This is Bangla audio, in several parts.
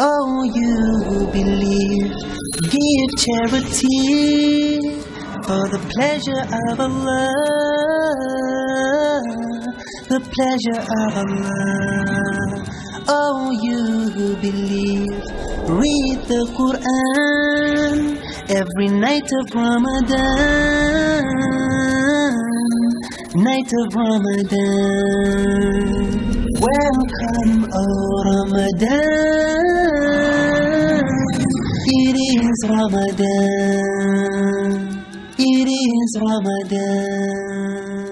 Oh, you believe, give charity for the pleasure of Allah, the pleasure of Allah. Oh, you believe, read the Quran every night of Ramadan, night of Ramadan. Welcome, oh Ramadan. is Ramadan. It is Ramadan.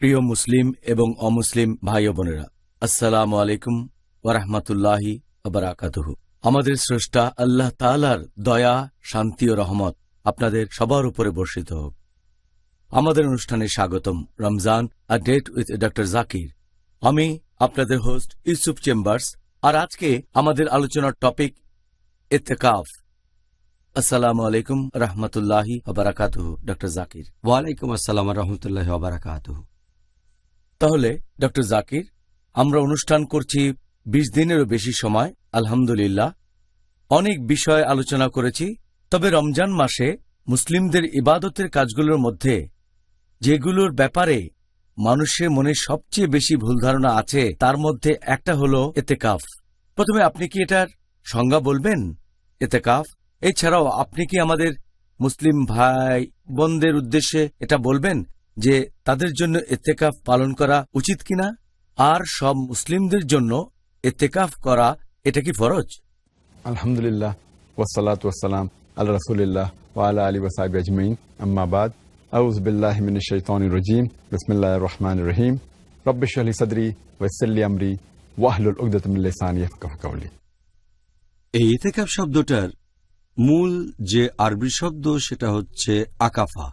প্রিয় মুসলিম এবং অমুসলিম ভাই বোনেরা আসসালাম আলাইকুম ওরহমতুল্লাহি আবরাকাতহ আমাদের স্রষ্টা আল্লাহ তালার দয়া শান্তি ও রহমত আপনাদের সবার উপরে বর্ষিত হোক আমাদের অনুষ্ঠানে স্বাগতম Ramzan a date with doctor Zakir আমি আপনাদের হোস্ট ইউসুফ চেম্বার্স আর আজকে আমাদের আলোচনার টপিক এতেকাফ আসসালাম আলাইকুম রহমতুল্লাহ আবরাকাত ডক্টর জাকির ওয়ালাইকুম আসসালাম রহমতুল্লাহ আবরাকাত তাহলে ডক্টর জাকির আমরা অনুষ্ঠান করছি বিশ দিনেরও বেশি সময় আলহামদুলিল্লাহ অনেক বিষয় আলোচনা করেছি তবে রমজান মাসে মুসলিমদের ইবাদতের কাজগুলোর মধ্যে যেগুলোর ব্যাপারে মানুষের মনে সবচেয়ে বেশি ভুল ধারণা আছে তার মধ্যে একটা হলো এতেকাফ প্রথমে আপনি কি এটার সংজ্ঞা বলবেন এতেকাফ এছাড়াও আপনি কি আমাদের মুসলিম ভাই বোনদের উদ্দেশ্যে এটা বলবেন যে তাদের জন্য এতেকাফ পালন করা উচিত কিনা আর সব মুসলিমদের জন্য এতেকাফ করা এটা কি ফরজ আলহামদুলিল্লাহ ওসালাম আল্লাহ রসুলিল্লাহ আলী ওসাহেব আজমাইন আম্মাবাদ أعوذ بالله من الشيطان الرجيم بسم الله الرحمن الرحيم رب اشرح لي صدري ويسر لي أمري واحلل عقدة من لساني يفقهوا قولي ইতেকাফ শব্দটার মূল যে আরবি শব্দ সেটা হচ্ছে আকাফা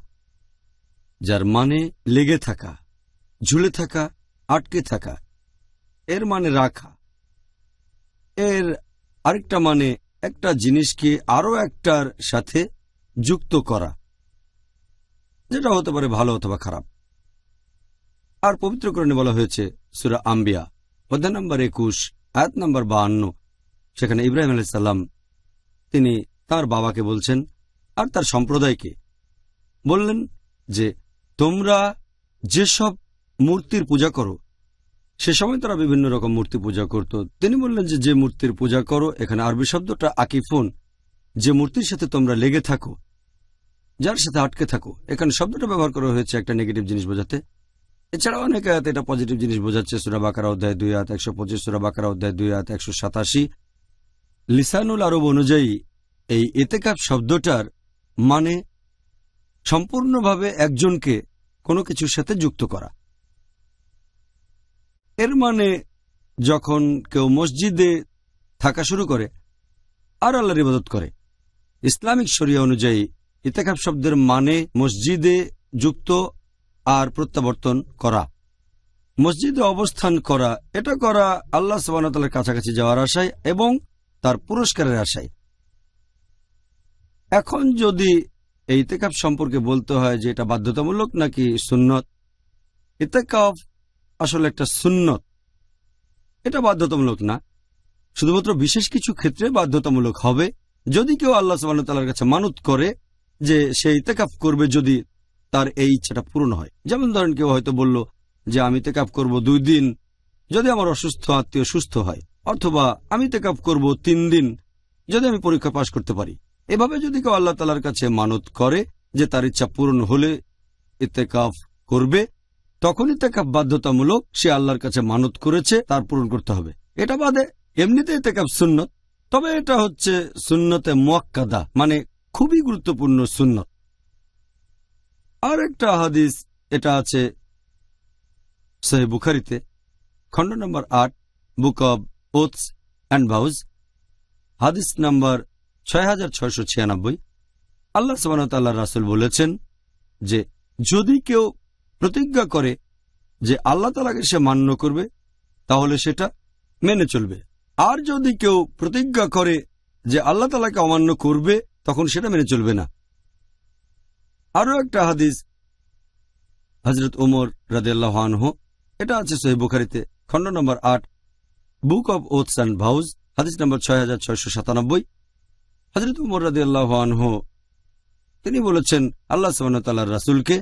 যার মানে লেগে থাকা ঝুলে থাকা আটকে থাকা এর মানে রাখা এর আরেকটা মানে একটা জিনিসকে আরও একটার সাথে যুক্ত করা যেটা হতে পারে ভালো অথবা খারাপ আর পবিত্রকরণে বলা হয়েছে সুরা আম্বিয়া অধ্যায় নম্বর একুশ আয়াত নম্বর বাহান্ন সেখানে ইব্রাহিম আলাইসাল্লাম তিনি তার বাবাকে বলছেন আর তার সম্প্রদায়কে বললেন যে তোমরা যেসব মূর্তির পূজা করো সে সময় তারা বিভিন্ন রকম মূর্তি পূজা করত তিনি বললেন যে যে মূর্তির পূজা করো এখানে আরবি শব্দটা আকিফোন যে মূর্তির সাথে তোমরা লেগে থাকো যার সাথে আটকে থাকো এখানে শব্দটা ব্যবহার করা হয়েছে একটা নেগেটিভ জিনিস বোঝাতে এছাড়া অনেক আয়াত এটা পজিটিভ জিনিস বোঝাচ্ছে বাকার অধ্যায় দুই হাত একশো পঁচিশ বাকার অধ্যায় দুই হাত একশো সাতাশি লিসানুল আরব অনুযায়ী এই এতেকাপ শব্দটার মানে সম্পূর্ণভাবে একজনকে কোনো কিছুর সাথে যুক্ত করা এর মানে যখন কেউ মসজিদে থাকা শুরু করে আর আল্লাহর ইবাদত করে ইসলামিক শরিয়া অনুযায়ী ইতেকাফ শব্দের মানে মসজিদে যুক্ত আর প্রত্যাবর্তন করা মসজিদে অবস্থান করা এটা করা আল্লাহ সাবানতালের কাছাকাছি যাওয়ার আশায় এবং তার পুরস্কারের আশায় এখন যদি এই ইতেকাব সম্পর্কে বলতে হয় যে এটা বাধ্যতামূলক নাকি সুন্নত ইতেকাব আসলে একটা সুন্নত এটা বাধ্যতামূলক না শুধুমাত্র বিশেষ কিছু ক্ষেত্রে বাধ্যতামূলক হবে যদি কেউ আল্লাহ সুবাহতাল্লার কাছে মানত করে যে সে ইতেকাপ করবে যদি তার এই ইচ্ছাটা পূরণ হয় যেমন ধরেন কেউ হয়তো বলল যে আমি তেকাপ করব দুই দিন যদি আমার অসুস্থ আত্মীয় সুস্থ হয় অথবা আমি তেকাপ করব তিন দিন যদি আমি পরীক্ষা পাশ করতে পারি এভাবে যদি কেউ আল্লাহ তালার কাছে মানত করে যে তার ইচ্ছা পূরণ হলে ইতেকাফ করবে তখন ইতেকাপ বাধ্যতামূলক সে আল্লাহর কাছে মানত করেছে তার পূরণ করতে হবে এটা বাদে এমনিতে ইতেকাপ সুন্নত তবে এটা হচ্ছে সুন্নতে মোয়াক্কাদা মানে খুবই গুরুত্বপূর্ণ সুন্নত আর একটা হাদিস এটা আছে সহি বুখারিতে খণ্ড নম্বর আট book of oaths and vows হাদিস নম্বর ছয় আল্লাহ ছয়শো আল্লাহ রাসুল বলেছেন যে যদি কেউ প্রতিজ্ঞা করে যে আল্লাহ তালাকে সে মান্য করবে তাহলে সেটা মেনে চলবে আর যদি কেউ প্রতিজ্ঞা করে যে আল্লাহ তালাকে অমান্য করবে তখন সেটা মেনে চলবে না আরও একটা হাদিস হজরত উমর রাদেল্লাহ আনহ এটা আছে সোহেব বুখারিতে খণ্ড নম্বর আট book of oaths and vows হাদিস নম্বর ছয় হাজার ছয়শো সাতানব্বই হজরত উমর রাদিয়াল্লাহ হো তিনি বলেছেন আল্লাহ সাবানতাল্লাহ রাসুলকে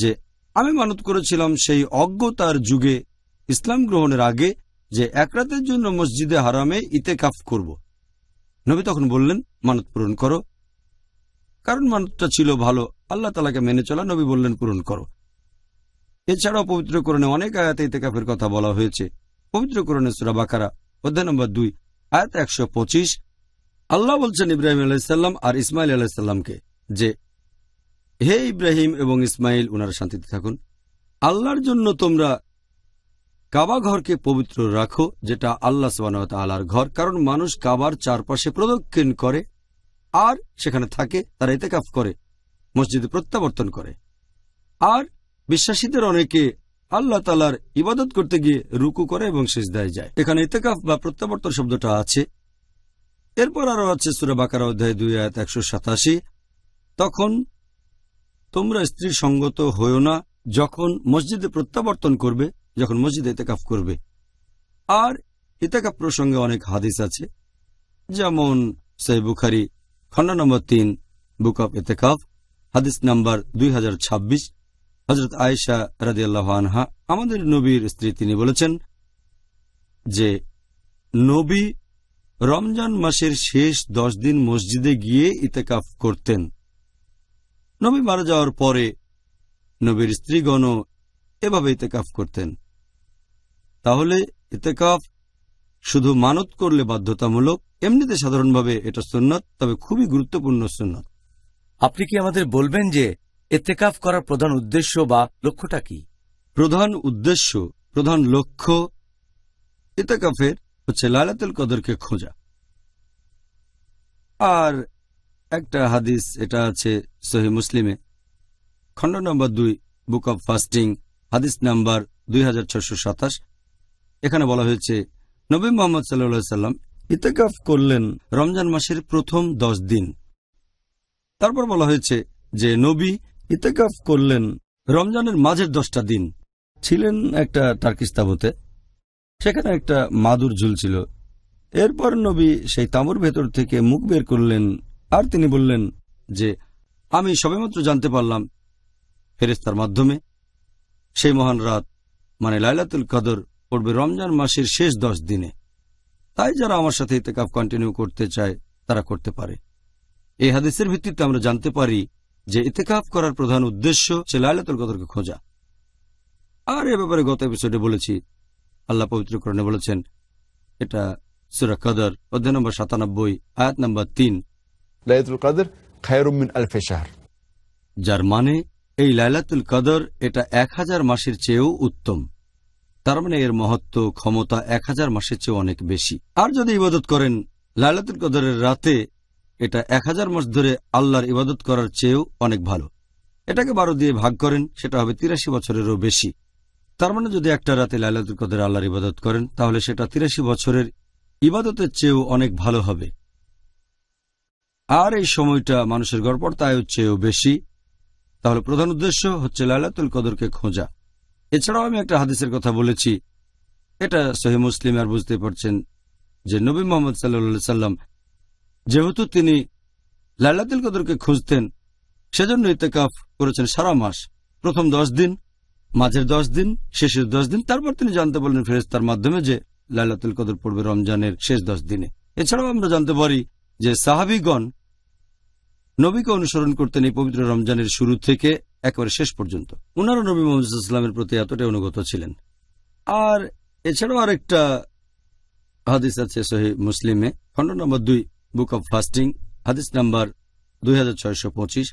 যে আমি মানত করেছিলাম সেই অজ্ঞতার যুগে ইসলাম গ্রহণের আগে যে একরাতের জন্য মসজিদে হারামে ইতেকাফ করব নবী তখন বললেন মানত পূরণ করো কারণ মানতটা ছিল ভালো আল্লাহ তালাকে মেনে চলা নবী বললেন পূরণ করো এছাড়াও পবিত্র কোরণে অনেক আয়াতে ইতেকাফের কথা বলা হয়েছে পবিত্র কোরণে বাকারা অধ্যায় নম্বর দুই আয়াত একশো পঁচিশ আল্লাহ বলছেন ইব্রাহিম আলাইসাল্লাম আর ইসমাইল আলাইসাল্লামকে যে হে ইব্রাহিম এবং ইসমাইল উনারা শান্তিতে থাকুন আল্লাহর জন্য তোমরা কাবা ঘরকে পবিত্র রাখো যেটা আল্লাহ সবানতালার ঘর কারণ মানুষ কাবার চারপাশে প্রদক্ষিণ করে আর সেখানে থাকে তারা এতেকাফ করে মসজিদে প্রত্যাবর্তন করে আর বিশ্বাসীদের অনেকে আল্লাহ তালার ইবাদত করতে গিয়ে রুকু করে এবং শেষ দেয় যায় এখানে ইতেকাফ বা প্রত্যাবর্তন শব্দটা আছে এরপর আরও আছে বাকার অধ্যায় দুই আয়াত একশো সাতাশি তখন তোমরা স্ত্রী সঙ্গত হয়েও না যখন মসজিদে প্রত্যাবর্তন করবে যখন মসজিদে এতেকাফ করবে আর এতেকাফ প্রসঙ্গে অনেক হাদিস আছে যেমন সেই বুখারি খন্ড নম্বর তিন বুক অফ এতেকাফ হাদিস নাম্বার দুই হাজার ছাব্বিশ হজরত আয়েশা রাজিয়াল্লাহ আনহা আমাদের নবীর স্ত্রী তিনি বলেছেন যে নবী রমজান মাসের শেষ দশ দিন মসজিদে গিয়ে ইতেকাফ করতেন নবী মারা যাওয়ার পরে নবীর স্ত্রীগণও এভাবে ইতেকাফ করতেন তাহলে এতেকাফ শুধু মানত করলে বাধ্যতামূলক এমনিতে সাধারণভাবে এটা সুন্নত তবে খুবই গুরুত্বপূর্ণ সুন্নত আপনি কি আমাদের বলবেন যে এতেকাফ করার প্রধান উদ্দেশ্য বা লক্ষ্যটা কি প্রধান উদ্দেশ্য প্রধান লক্ষ্য এতেকাফের হচ্ছে লালাতুল কদরকে খোঁজা আর একটা হাদিস এটা আছে সহি মুসলিমে খণ্ড নম্বর দুই বুক অব ফাস্টিং হাদিস নাম্বার দুই এখানে বলা হয়েছে নবী মোহাম্মদ সাল্লা সাল্লাম ইতেকাফ করলেন রমজান মাসের প্রথম দশ দিন তারপর বলা হয়েছে যে নবী ইতেকাফ করলেন রমজানের মাঝের দশটা দিন ছিলেন একটা টার্কিস সেখানে একটা মাদুর ঝুলছিল এরপর নবী সেই তাঁবুর ভেতর থেকে মুখ বের করলেন আর তিনি বললেন যে আমি সবেমাত্র জানতে পারলাম ফেরেস্তার মাধ্যমে সেই মহান রাত মানে লাইলাতুল কদর পড়বে রমজান মাসের শেষ দশ দিনে তাই যারা আমার সাথে ইতেকাফ কন্টিনিউ করতে চায় তারা করতে পারে এই হাদিসের ভিত্তিতে আমরা জানতে পারি যে ইতেকাফ করার প্রধান উদ্দেশ্য সে লাইলাতুল কদরকে খোঁজা আর এ ব্যাপারে গত এপিসোডে বলেছি আল্লাহ পবিত্রকরণে বলেছেন এটা সুরা কদর অধ্যায় নম্বর সাতানব্বই আয়াত নম্বর তিন লাইলাতুল কদর খায়রুমিন আলফে শাহর যার মানে এই লাইলাতুল কদর এটা এক হাজার মাসের চেয়েও উত্তম তার মানে এর মহত্ব ক্ষমতা এক হাজার মাসের চেয়ে অনেক বেশি আর যদি ইবাদত করেন লালাতুল কদরের রাতে এটা এক হাজার মাস ধরে আল্লাহর ইবাদত করার চেয়েও অনেক ভালো এটাকে বারো দিয়ে ভাগ করেন সেটা হবে তিরাশি বছরেরও বেশি তার মানে যদি একটা রাতে লাইলাতুল কদর আল্লাহর ইবাদত করেন তাহলে সেটা তিরাশি বছরের ইবাদতের চেয়েও অনেক ভালো হবে আর এই সময়টা মানুষের গড়পড়তা আয়ের চেয়েও বেশি তাহলে প্রধান উদ্দেশ্য হচ্ছে লাইলাতুল কদরকে খোঁজা এছাড়াও আমি একটা হাদিসের কথা বলেছি এটা সহি মুসলিম আর বুঝতে পারছেন যে নবী মোহাম্মদ সাল্লা সাল্লাম যেহেতু তিনি লাইলাতুল কদরকে খুঁজতেন সেজন্য ইতেকাফ করেছেন সারা মাস প্রথম দশ দিন মাঝের দশ দিন শেষের দশ দিন তারপর তিনি জানতে বললেন ফেরেস্তার মাধ্যমে যে লাল্লাতুল কদর পড়বে রমজানের শেষ দশ দিনে এছাড়াও আমরা জানতে পারি যে সাহাবিগণ নবীকে অনুসরণ করতেন এই পবিত্র রমজানের শুরু থেকে একবার শেষ পর্যন্ত ওনারও নবী মোহাম্মদের প্রতি এতটাই অনুগত ছিলেন আর এছাড়াও আরেকটা হাদিস আছে সহি মুসলিমে খন্ড নম্বর দুই বুক অব ফাস্টিং হাদিস নাম্বার দুই হাজার পঁচিশ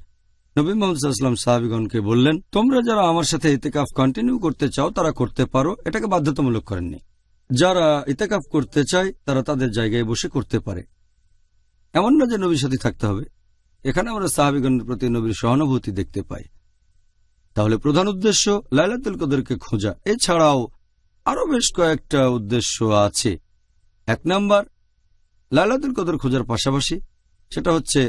নবী মোহাম্মদাম সাহাবিগণকে বললেন তোমরা যারা আমার সাথে ইতেকাফ কন্টিনিউ করতে চাও তারা করতে পারো এটাকে বাধ্যতামূলক করেননি যারা ইতেকাফ করতে চায় তারা তাদের জায়গায় বসে করতে পারে এমন না যে নবীর সাথে থাকতে হবে এখানে আমরা সাহাবিগণের প্রতি নবীর সহানুভূতি দেখতে পাই তাহলে প্রধান উদ্দেশ্য লাইলাতুল কদরকে খোঁজা এছাড়াও আরও বেশ কয়েকটা উদ্দেশ্য আছে এক নাম্বার লাইলাতুল কদর খোঁজার পাশাপাশি সেটা হচ্ছে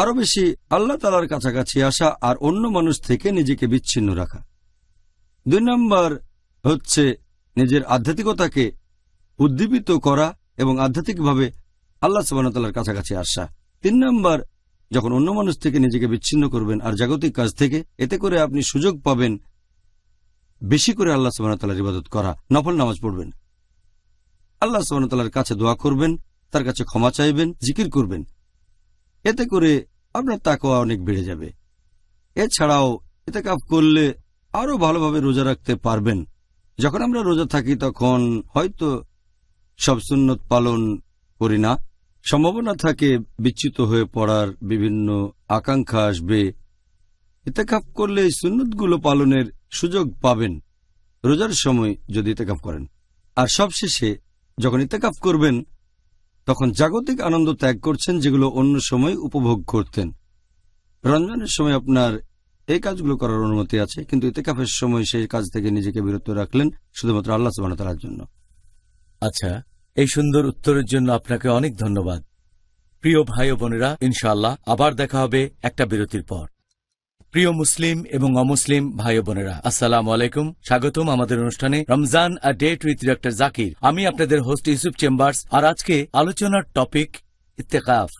আরও বেশি আল্লাহ তালার কাছাকাছি আসা আর অন্য মানুষ থেকে নিজেকে বিচ্ছিন্ন রাখা দুই নম্বর হচ্ছে নিজের আধ্যাত্মিকতাকে উদ্দীপিত করা এবং আধ্যাত্মিকভাবে আল্লাহ সুবাহতাল্লার কাছাকাছি আসা তিন নম্বর যখন অন্য মানুষ থেকে নিজেকে বিচ্ছিন্ন করবেন আর জাগতিক কাজ থেকে এতে করে আপনি সুযোগ পাবেন বেশি করে আল্লাহ সুবাহতালার ইবাদত করা নফল নামাজ পড়বেন আল্লাহ সুবাহতালার কাছে দোয়া করবেন তার কাছে ক্ষমা চাইবেন জিকির করবেন এতে করে আপনার তাকওয়া অনেক বেড়ে যাবে এছাড়াও এতে কাপ করলে আরও ভালোভাবে রোজা রাখতে পারবেন যখন আমরা রোজা থাকি তখন হয়তো সব সুন্নত পালন করি না সম্ভাবনা থাকে বিচ্যুত হয়ে পড়ার বিভিন্ন আকাঙ্ক্ষা আসবে ইতেকাফ করলে এই সুন্নতগুলো পালনের সুযোগ পাবেন রোজার সময় যদি ইতেকাফ করেন আর সবশেষে যখন ইতেকাফ করবেন তখন জাগতিক আনন্দ ত্যাগ করছেন যেগুলো অন্য সময় উপভোগ করতেন রঞ্জনের সময় আপনার এই কাজগুলো করার অনুমতি আছে কিন্তু ইতেকাফের সময় সেই কাজ থেকে নিজেকে বিরত রাখলেন শুধুমাত্র আল্লাহ সুবাহতালার জন্য আচ্ছা এই সুন্দর উত্তরের জন্য আপনাকে অনেক ধন্যবাদ প্রিয় ভাই ও বোনেরা ইনশাআল্লাহ আবার দেখা হবে একটা বিরতির পর প্রিয় মুসলিম এবং অমুসলিম ভাই বোনেরা আসসালাম আলাইকুম স্বাগতম আমাদের অনুষ্ঠানে Ramzan a date with doctor Zakir আমি আপনাদের হোস্ট ইউসুফ চেম্বার্স আর আজকে আলোচনার টপিক ইত্তেকাফ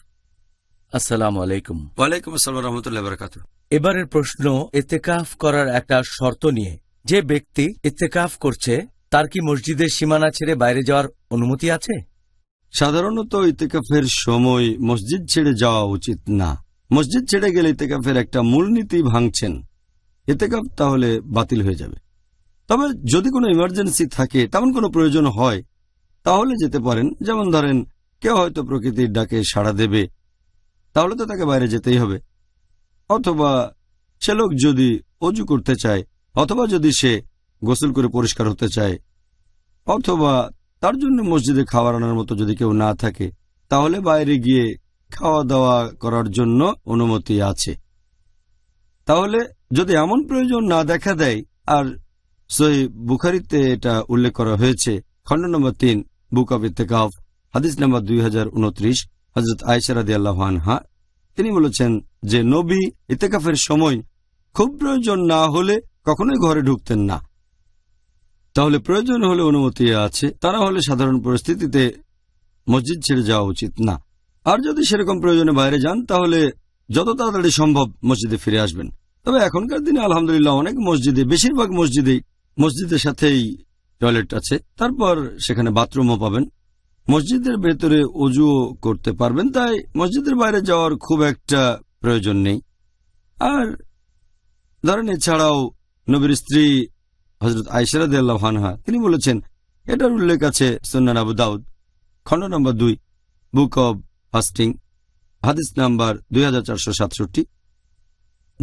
আসসালাম আলাইকুম ওয়ালাইকুম আসসালাম রহমতুল্লাহ বরকাত এবারের প্রশ্ন ইত্তেকাফ করার একটা শর্ত নিয়ে যে ব্যক্তি ইত্তেকাফ করছে তার কি মসজিদের সীমানা ছেড়ে বাইরে যাওয়ার অনুমতি আছে সাধারণত ইতেকাফের সময় মসজিদ ছেড়ে যাওয়া উচিত না মসজিদ ছেড়ে গেলে ইতেকাফের একটা মূলনীতি ভাঙছেন এতেকাফ তাহলে বাতিল হয়ে যাবে তবে যদি কোনো ইমার্জেন্সি থাকে তেমন কোনো প্রয়োজন হয় তাহলে যেতে পারেন যেমন ধরেন কেউ হয়তো প্রকৃতির ডাকে সাড়া দেবে তাহলে তো তাকে বাইরে যেতেই হবে অথবা সে লোক যদি অজু করতে চায় অথবা যদি সে গোসল করে পরিষ্কার হতে চায় অথবা তার জন্য মসজিদে খাওয়ার আনার মতো যদি কেউ না থাকে তাহলে বাইরে গিয়ে খাওয়া দাওয়া করার জন্য অনুমতি আছে তাহলে যদি এমন প্রয়োজন না দেখা দেয় আর সই বুখারিতে এটা উল্লেখ করা হয়েছে খণ্ড নম্বর তিন বুক অব ইত্তেকাফ হাদিস নম্বর দুই হাজার উনত্রিশ হজরত আয়সারাদি আল্লাহানহা তিনি বলেছেন যে নবী ইতেকাফের সময় খুব প্রয়োজন না হলে কখনোই ঘরে ঢুকতেন না তাহলে প্রয়োজন হলে অনুমতি আছে তারা হলে সাধারণ পরিস্থিতিতে মসজিদ ছেড়ে যাওয়া উচিত না আর যদি সেরকম প্রয়োজনে বাইরে যান তাহলে যত তাড়াতাড়ি সম্ভব মসজিদে ফিরে আসবেন তবে এখনকার দিনে আলহামদুলিল্লাহ অনেক মসজিদে বেশিরভাগ মসজিদেই মসজিদের সাথেই টয়লেট আছে তারপর সেখানে বাথরুমও পাবেন মসজিদের ভেতরে অজুও করতে পারবেন তাই মসজিদের বাইরে যাওয়ার খুব একটা প্রয়োজন নেই আর ধরেন এছাড়াও নবীর স্ত্রী হজরত আয়সরাদ আনহা তিনি বলেছেন এটার উল্লেখ আছে সন্ন্যান আবু দাউদ খণ্ড নম্বর দুই বুক অব ফাস্টিং হাদিস নাম্বার দুই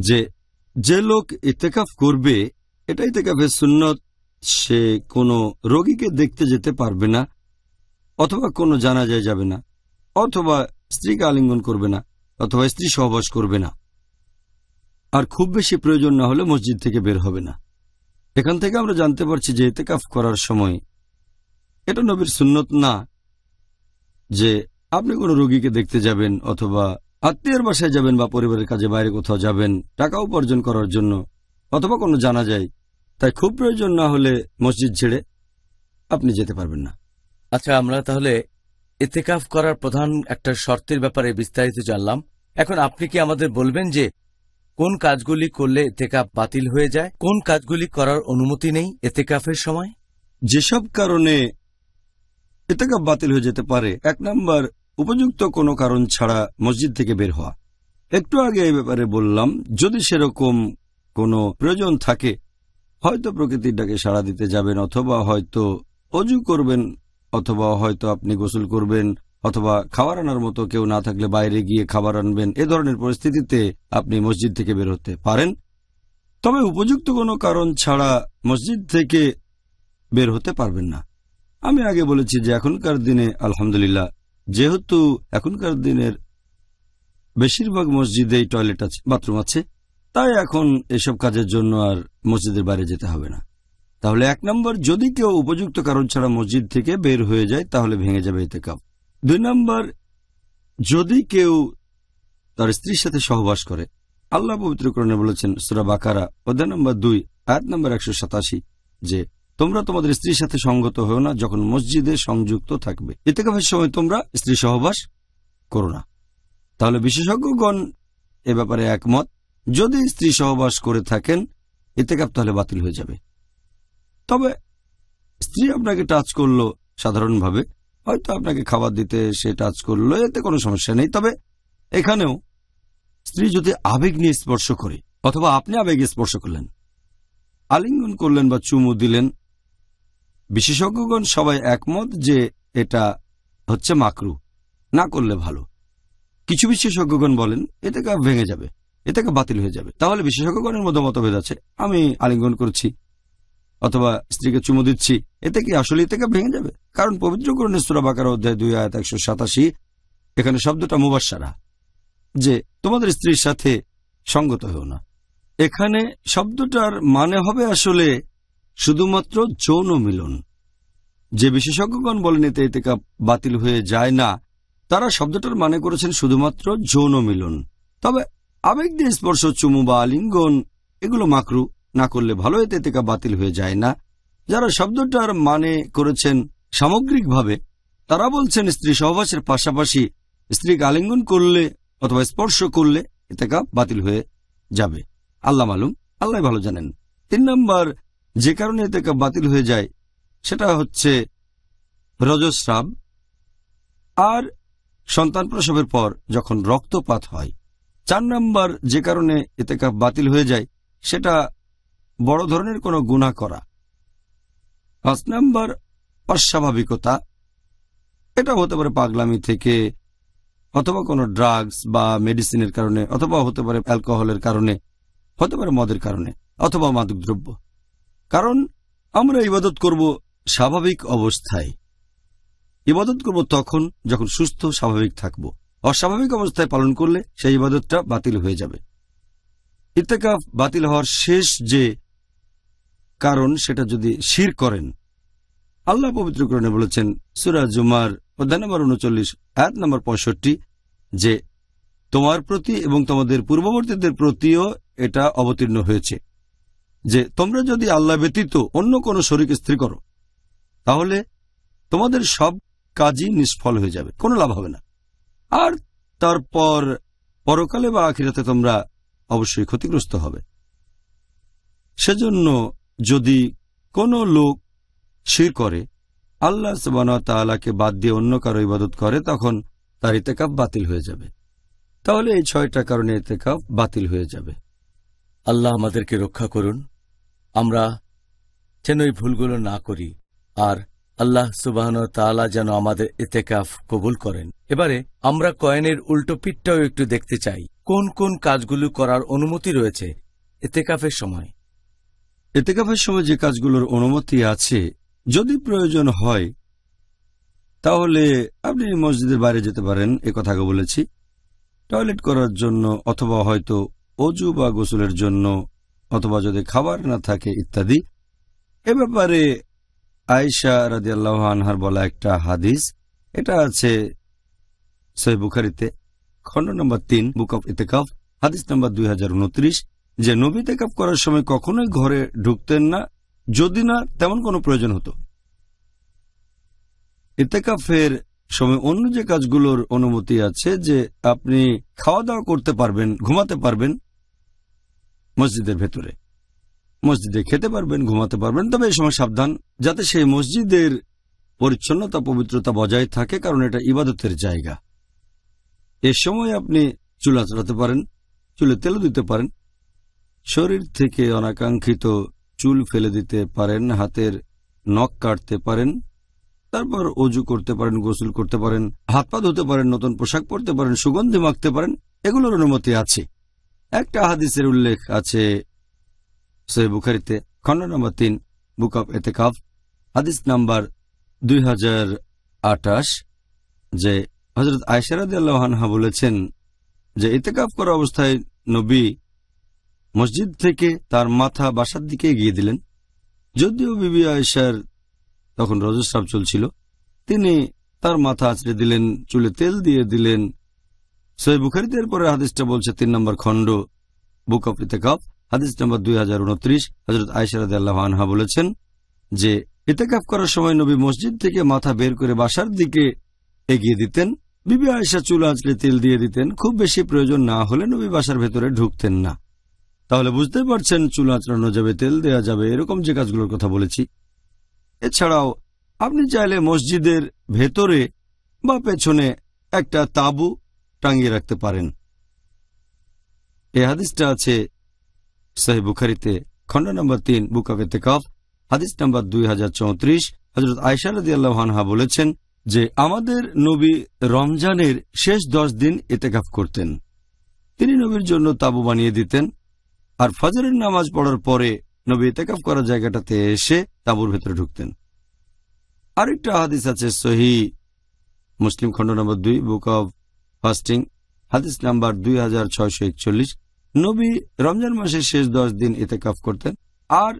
যে যে লোক ইতেকাফ করবে এটা ইতেকাফের সুন্নত সে কোনো রোগীকে দেখতে যেতে পারবে না অথবা কোনো জানা যায় যাবে না অথবা স্ত্রীকে আলিঙ্গন করবে না অথবা স্ত্রী সহবাস করবে না আর খুব বেশি প্রয়োজন না হলে মসজিদ থেকে বের হবে না এখান থেকে আমরা জানতে পারছি যে এতেকাফ করার সময় এটা নবীর সুন্নত না যে আপনি কোনো রোগীকে দেখতে যাবেন অথবা আত্মীয়ের বাসায় যাবেন বা পরিবারের কাজে বাইরে কোথাও যাবেন টাকা উপার্জন করার জন্য অথবা কোনো জানা যায় তাই খুব প্রয়োজন না হলে মসজিদ ছেড়ে আপনি যেতে পারবেন না আচ্ছা আমরা তাহলে এতেকাফ করার প্রধান একটা শর্তের ব্যাপারে বিস্তারিত জানলাম এখন আপনি কি আমাদের বলবেন যে কোন কাজগুলি করলে এতেকাপ বাতিল হয়ে যায় কোন কাজগুলি করার অনুমতি নেই এতেকাফের সময় যেসব কারণে এতেকাপ বাতিল হয়ে যেতে পারে এক নম্বর উপযুক্ত কোনো কারণ ছাড়া মসজিদ থেকে বের হওয়া একটু আগে এই ব্যাপারে বললাম যদি সেরকম কোনো প্রয়োজন থাকে হয়তো প্রকৃতির ডাকে সাড়া দিতে যাবেন অথবা হয়তো অজু করবেন অথবা হয়তো আপনি গোসল করবেন অথবা খাবার আনার মতো কেউ না থাকলে বাইরে গিয়ে খাবার আনবেন এ ধরনের পরিস্থিতিতে আপনি মসজিদ থেকে বের হতে পারেন তবে উপযুক্ত কোনো কারণ ছাড়া মসজিদ থেকে বের হতে পারবেন না আমি আগে বলেছি যে এখনকার দিনে আলহামদুলিল্লাহ যেহেতু এখনকার দিনের বেশিরভাগ মসজিদেই টয়লেট আছে বাথরুম আছে তাই এখন এসব কাজের জন্য আর মসজিদের বাইরে যেতে হবে না তাহলে এক নম্বর যদি কেউ উপযুক্ত কারণ ছাড়া মসজিদ থেকে বের হয়ে যায় তাহলে ভেঙে যাবে এতে কাপ দুই নম্বর যদি কেউ তার স্ত্রীর সাথে সহবাস করে আল্লাহ পবিত্রকরণে বলেছেন সুরা বাকারা অধ্যায় নম্বর দুই আয়াত নম্বর একশো সাতাশি যে তোমরা তোমাদের স্ত্রীর সাথে সঙ্গত হও না যখন মসজিদে সংযুক্ত থাকবে কাপের সময় তোমরা স্ত্রী সহবাস করো না তাহলে বিশেষজ্ঞগণ এ ব্যাপারে একমত যদি স্ত্রী সহবাস করে থাকেন কাপ তাহলে বাতিল হয়ে যাবে তবে স্ত্রী আপনাকে টাচ করল সাধারণভাবে হয়তো আপনাকে খাবার দিতে সে টাচ করলো এতে কোনো সমস্যা নেই তবে এখানেও স্ত্রী যদি আবেগ নিয়ে স্পর্শ করে অথবা আপনি আবেগে স্পর্শ করলেন আলিঙ্গন করলেন বা চুমু দিলেন বিশেষজ্ঞগণ সবাই একমত যে এটা হচ্ছে মাকরু না করলে ভালো কিছু বিশেষজ্ঞগণ বলেন এতে ভেঙে যাবে এটাকে বাতিল হয়ে যাবে তাহলে বিশেষজ্ঞগণের মধ্যে মতভেদ আছে আমি আলিঙ্গন করছি অথবা স্ত্রীকে চুমু দিচ্ছি এতে কি আসলে থেকে ভেঙে যাবে কারণ পবিত্র পবিত্রকরণের বাঁকার অধ্যায় দুই আয়াত একশো সাতাশি এখানে শব্দটা মুবাসারা যে তোমাদের স্ত্রীর সাথে সঙ্গত হও না এখানে শব্দটার মানে হবে আসলে শুধুমাত্র যৌন মিলন যে বিশেষজ্ঞগণ বলেন এতে এতে বাতিল হয়ে যায় না তারা শব্দটার মানে করেছেন শুধুমাত্র যৌন মিলন তবে আবেগ দিয়ে স্পর্শ চুমু বা আলিঙ্গন এগুলো মাকরু না করলে ভালো এতে তেকা বাতিল হয়ে যায় না যারা শব্দটার মানে করেছেন সামগ্রিকভাবে তারা বলছেন স্ত্রী সহবাসের পাশাপাশি স্ত্রীকে আলিঙ্গন করলে অথবা স্পর্শ করলে এতেকা বাতিল হয়ে যাবে আল্লাহ মালুম আল্লাহ ভালো জানেন তিন নম্বর যে কারণে এতেকা বাতিল হয়ে যায় সেটা হচ্ছে রজস্রাব আর সন্তান প্রসবের পর যখন রক্তপাত হয় চার নম্বর যে কারণে এতেকাপ বাতিল হয়ে যায় সেটা বড় ধরনের কোনো গুণা করা পাঁচ নম্বর অস্বাভাবিকতা এটা হতে পারে পাগলামি থেকে অথবা কোনো ড্রাগস বা মেডিসিনের কারণে অথবা হতে পারে অ্যালকোহলের কারণে হতে পারে মদের কারণে অথবা মাদকদ্রব্য কারণ আমরা ইবাদত করব স্বাভাবিক অবস্থায় ইবাদত করব তখন যখন সুস্থ স্বাভাবিক থাকব অস্বাভাবিক অবস্থায় পালন করলে সেই ইবাদতটা বাতিল হয়ে যাবে ইত্তেকাফ বাতিল হওয়ার শেষ যে কারণ সেটা যদি শির করেন আল্লাহ পবিত্রকরণে বলেছেন সুরা জুমার অধ্যায় নম্বর উনচল্লিশ এক নম্বর পঁয়ষট্টি যে তোমার প্রতি এবং তোমাদের পূর্ববর্তীদের প্রতিও এটা অবতীর্ণ হয়েছে যে তোমরা যদি আল্লাহ ব্যতীত অন্য কোনো শরিক স্ত্রী করো তাহলে তোমাদের সব কাজই নিষ্ফল হয়ে যাবে কোনো লাভ হবে না আর তারপর পরকালে বা আখিরাতে তোমরা অবশ্যই ক্ষতিগ্রস্ত হবে সেজন্য যদি কোনো লোক শির করে আল্লাহ সুবানতালাকে বাদ দিয়ে অন্য কারো ইবাদত করে তখন তার ইতেকাপ বাতিল হয়ে যাবে তাহলে এই ছয়টা কারণে ইতেকাপ বাতিল হয়ে যাবে আল্লাহ আমাদেরকে রক্ষা করুন আমরা যেন ওই ভুলগুলো না করি আর আল্লাহ সুবাহন তালা যেন আমাদের এতেকাফ কবুল করেন এবারে আমরা কয়েনের উল্টো পিঠটাও একটু দেখতে চাই কোন কোন কাজগুলো করার অনুমতি রয়েছে এতেকাফের সময় এতেকাফের সময় যে কাজগুলোর অনুমতি আছে যদি প্রয়োজন হয় তাহলে আপনি মসজিদের বাইরে যেতে পারেন এ আগে বলেছি টয়লেট করার জন্য অথবা হয়তো অজু বা গোসলের জন্য অথবা যদি খাবার না থাকে ইত্যাদি এ ব্যাপারে আয়সা রাজিয়াল্লাহ আনহার বলা একটা হাদিস এটা আছে সৈবুখারিতে বুখারিতে খণ্ড নম্বর তিন বুক অফ ইতেকাফ হাদিস নম্বর দুই হাজার উনত্রিশ যে নবী তেকাপ করার সময় কখনোই ঘরে ঢুকতেন না যদি না তেমন কোনো প্রয়োজন হতো ইতেকাফের সময় অন্য যে কাজগুলোর অনুমতি আছে যে আপনি খাওয়া দাওয়া করতে পারবেন ঘুমাতে পারবেন মসজিদের ভেতরে মসজিদে খেতে পারবেন ঘুমাতে পারবেন তবে এই সময় সাবধান যাতে সেই মসজিদের পরিচ্ছন্নতা পবিত্রতা বজায় থাকে কারণ এটা ইবাদতের জায়গা এ সময় আপনি চুলা চড়াতে পারেন চুলে তেলও দিতে পারেন শরীর থেকে অনাকাঙ্ক্ষিত চুল ফেলে দিতে পারেন হাতের নখ কাটতে পারেন তারপর অজু করতে পারেন গোসল করতে পারেন হাত পা ধুতে পারেন নতুন পোশাক পরতে পারেন সুগন্ধি মাখতে পারেন এগুলোর অনুমতি আছে একটা হাদিসের উল্লেখ আছে সে বুখারিতে খন্ড নম্বর তিন বুক অব এতেকাফ হাদিস নাম্বার দুই যে হজরত আয়সারাদ আল্লাহানহা বলেছেন যে ইতেকাফ করা অবস্থায় নবী মসজিদ থেকে তার মাথা বাসার দিকে এগিয়ে দিলেন যদিও বিবি আয়েশার তখন রজস্রাব চলছিল তিনি তার মাথা আঁচড়ে দিলেন চুলে তেল দিয়ে দিলেন সৈ বুখারিদের পরে হাদিসটা বলছে তিন নম্বর খণ্ড বুক অফ ইতেকাফ হাদিস নম্বর দুই হাজার উনত্রিশ হজরত আয়সারাদ আনহা বলেছেন যে ইতেকাফ করার সময় নবী মসজিদ থেকে মাথা বের করে বাসার দিকে এগিয়ে দিতেন বিবি আয়েশা চুল আঁচড়ে তেল দিয়ে দিতেন খুব বেশি প্রয়োজন না হলে নবী বাসার ভেতরে ঢুকতেন না তাহলে বুঝতে পারছেন চুল আঁচড়ানো যাবে তেল দেয়া যাবে এরকম যে কাজগুলোর কথা বলেছি এছাড়াও আপনি চাইলে মসজিদের ভেতরে বা পেছনে একটা তাবু টাঙিয়ে রাখতে পারেন এ হাদিসটা আছে সাহেব বুখারিতে খণ্ড নম্বর তিন বুকাবে কফ হাদিস নম্বর দুই হাজার চৌত্রিশ হজরত আয়সা রদি আল্লাহানহা বলেছেন যে আমাদের নবী রমজানের শেষ দশ দিন এতেকাফ করতেন তিনি নবীর জন্য তাবু বানিয়ে দিতেন আর ফজরের নামাজ পড়ার পরে নবী এতেকাফ করার জায়গাটাতে এসে তাঁবুর ভেতরে ঢুকতেন আরেকটা হাদিস আছে সহি মুসলিম খণ্ড নম্বর দুই বুক অব ফাস্টিং হাদিস নাম্বার দুই হাজার ছয়শো একচল্লিশ নবী রমজান মাসের শেষ দশ দিন এতেকাফ করতেন আর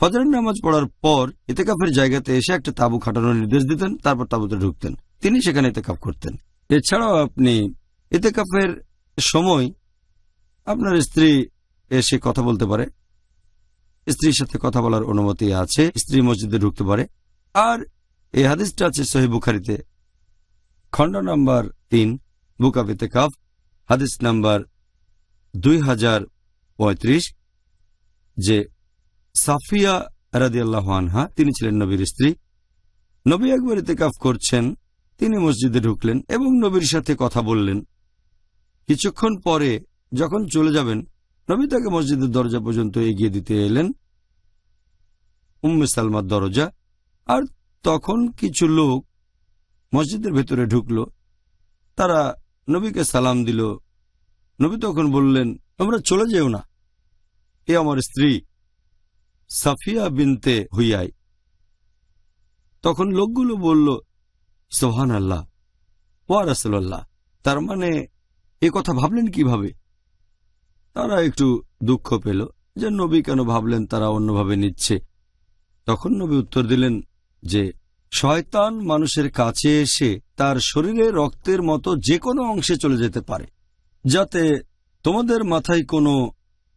ফজরের নামাজ পড়ার পর এতেকাফের জায়গাতে এসে একটা তাঁবু খাটানোর নির্দেশ দিতেন তারপর তাঁবুতে ঢুকতেন তিনি সেখানে এতেকাফ করতেন এছাড়াও আপনি এতেকাফের সময় আপনার স্ত্রী এসে কথা বলতে পারে স্ত্রীর সাথে কথা বলার অনুমতি আছে স্ত্রী মসজিদে ঢুকতে পারে আর এই হাদিসটা আছে সহি বুখারিতে খণ্ড নম্বর তিন বুকাবিতে কাফ হাদিস নাম্বার দুই হাজার পঁয়ত্রিশ যে সাফিয়া রাদিয়াল্লাহ আনহা তিনি ছিলেন নবীর স্ত্রী নবী একবার কাফ করছেন তিনি মসজিদে ঢুকলেন এবং নবীর সাথে কথা বললেন কিছুক্ষণ পরে যখন চলে যাবেন নবী তাকে মসজিদের দরজা পর্যন্ত এগিয়ে দিতে এলেন উম্মে সালমার দরজা আর তখন কিছু লোক মসজিদের ভেতরে ঢুকল তারা নবীকে সালাম দিল নবী তখন বললেন তোমরা চলে যেও না এ আমার স্ত্রী সাফিয়া বিনতে হইয়াই তখন লোকগুলো বলল সোহান আল্লাহ ওয়া রাসুল্লাহ তার মানে এ কথা ভাবলেন কিভাবে তারা একটু দুঃখ পেল যে নবী কেন ভাবলেন তারা অন্যভাবে নিচ্ছে তখন নবী উত্তর দিলেন যে শয়তান মানুষের কাছে এসে তার শরীরে রক্তের মতো যে কোনো অংশে চলে যেতে পারে যাতে তোমাদের মাথায় কোনো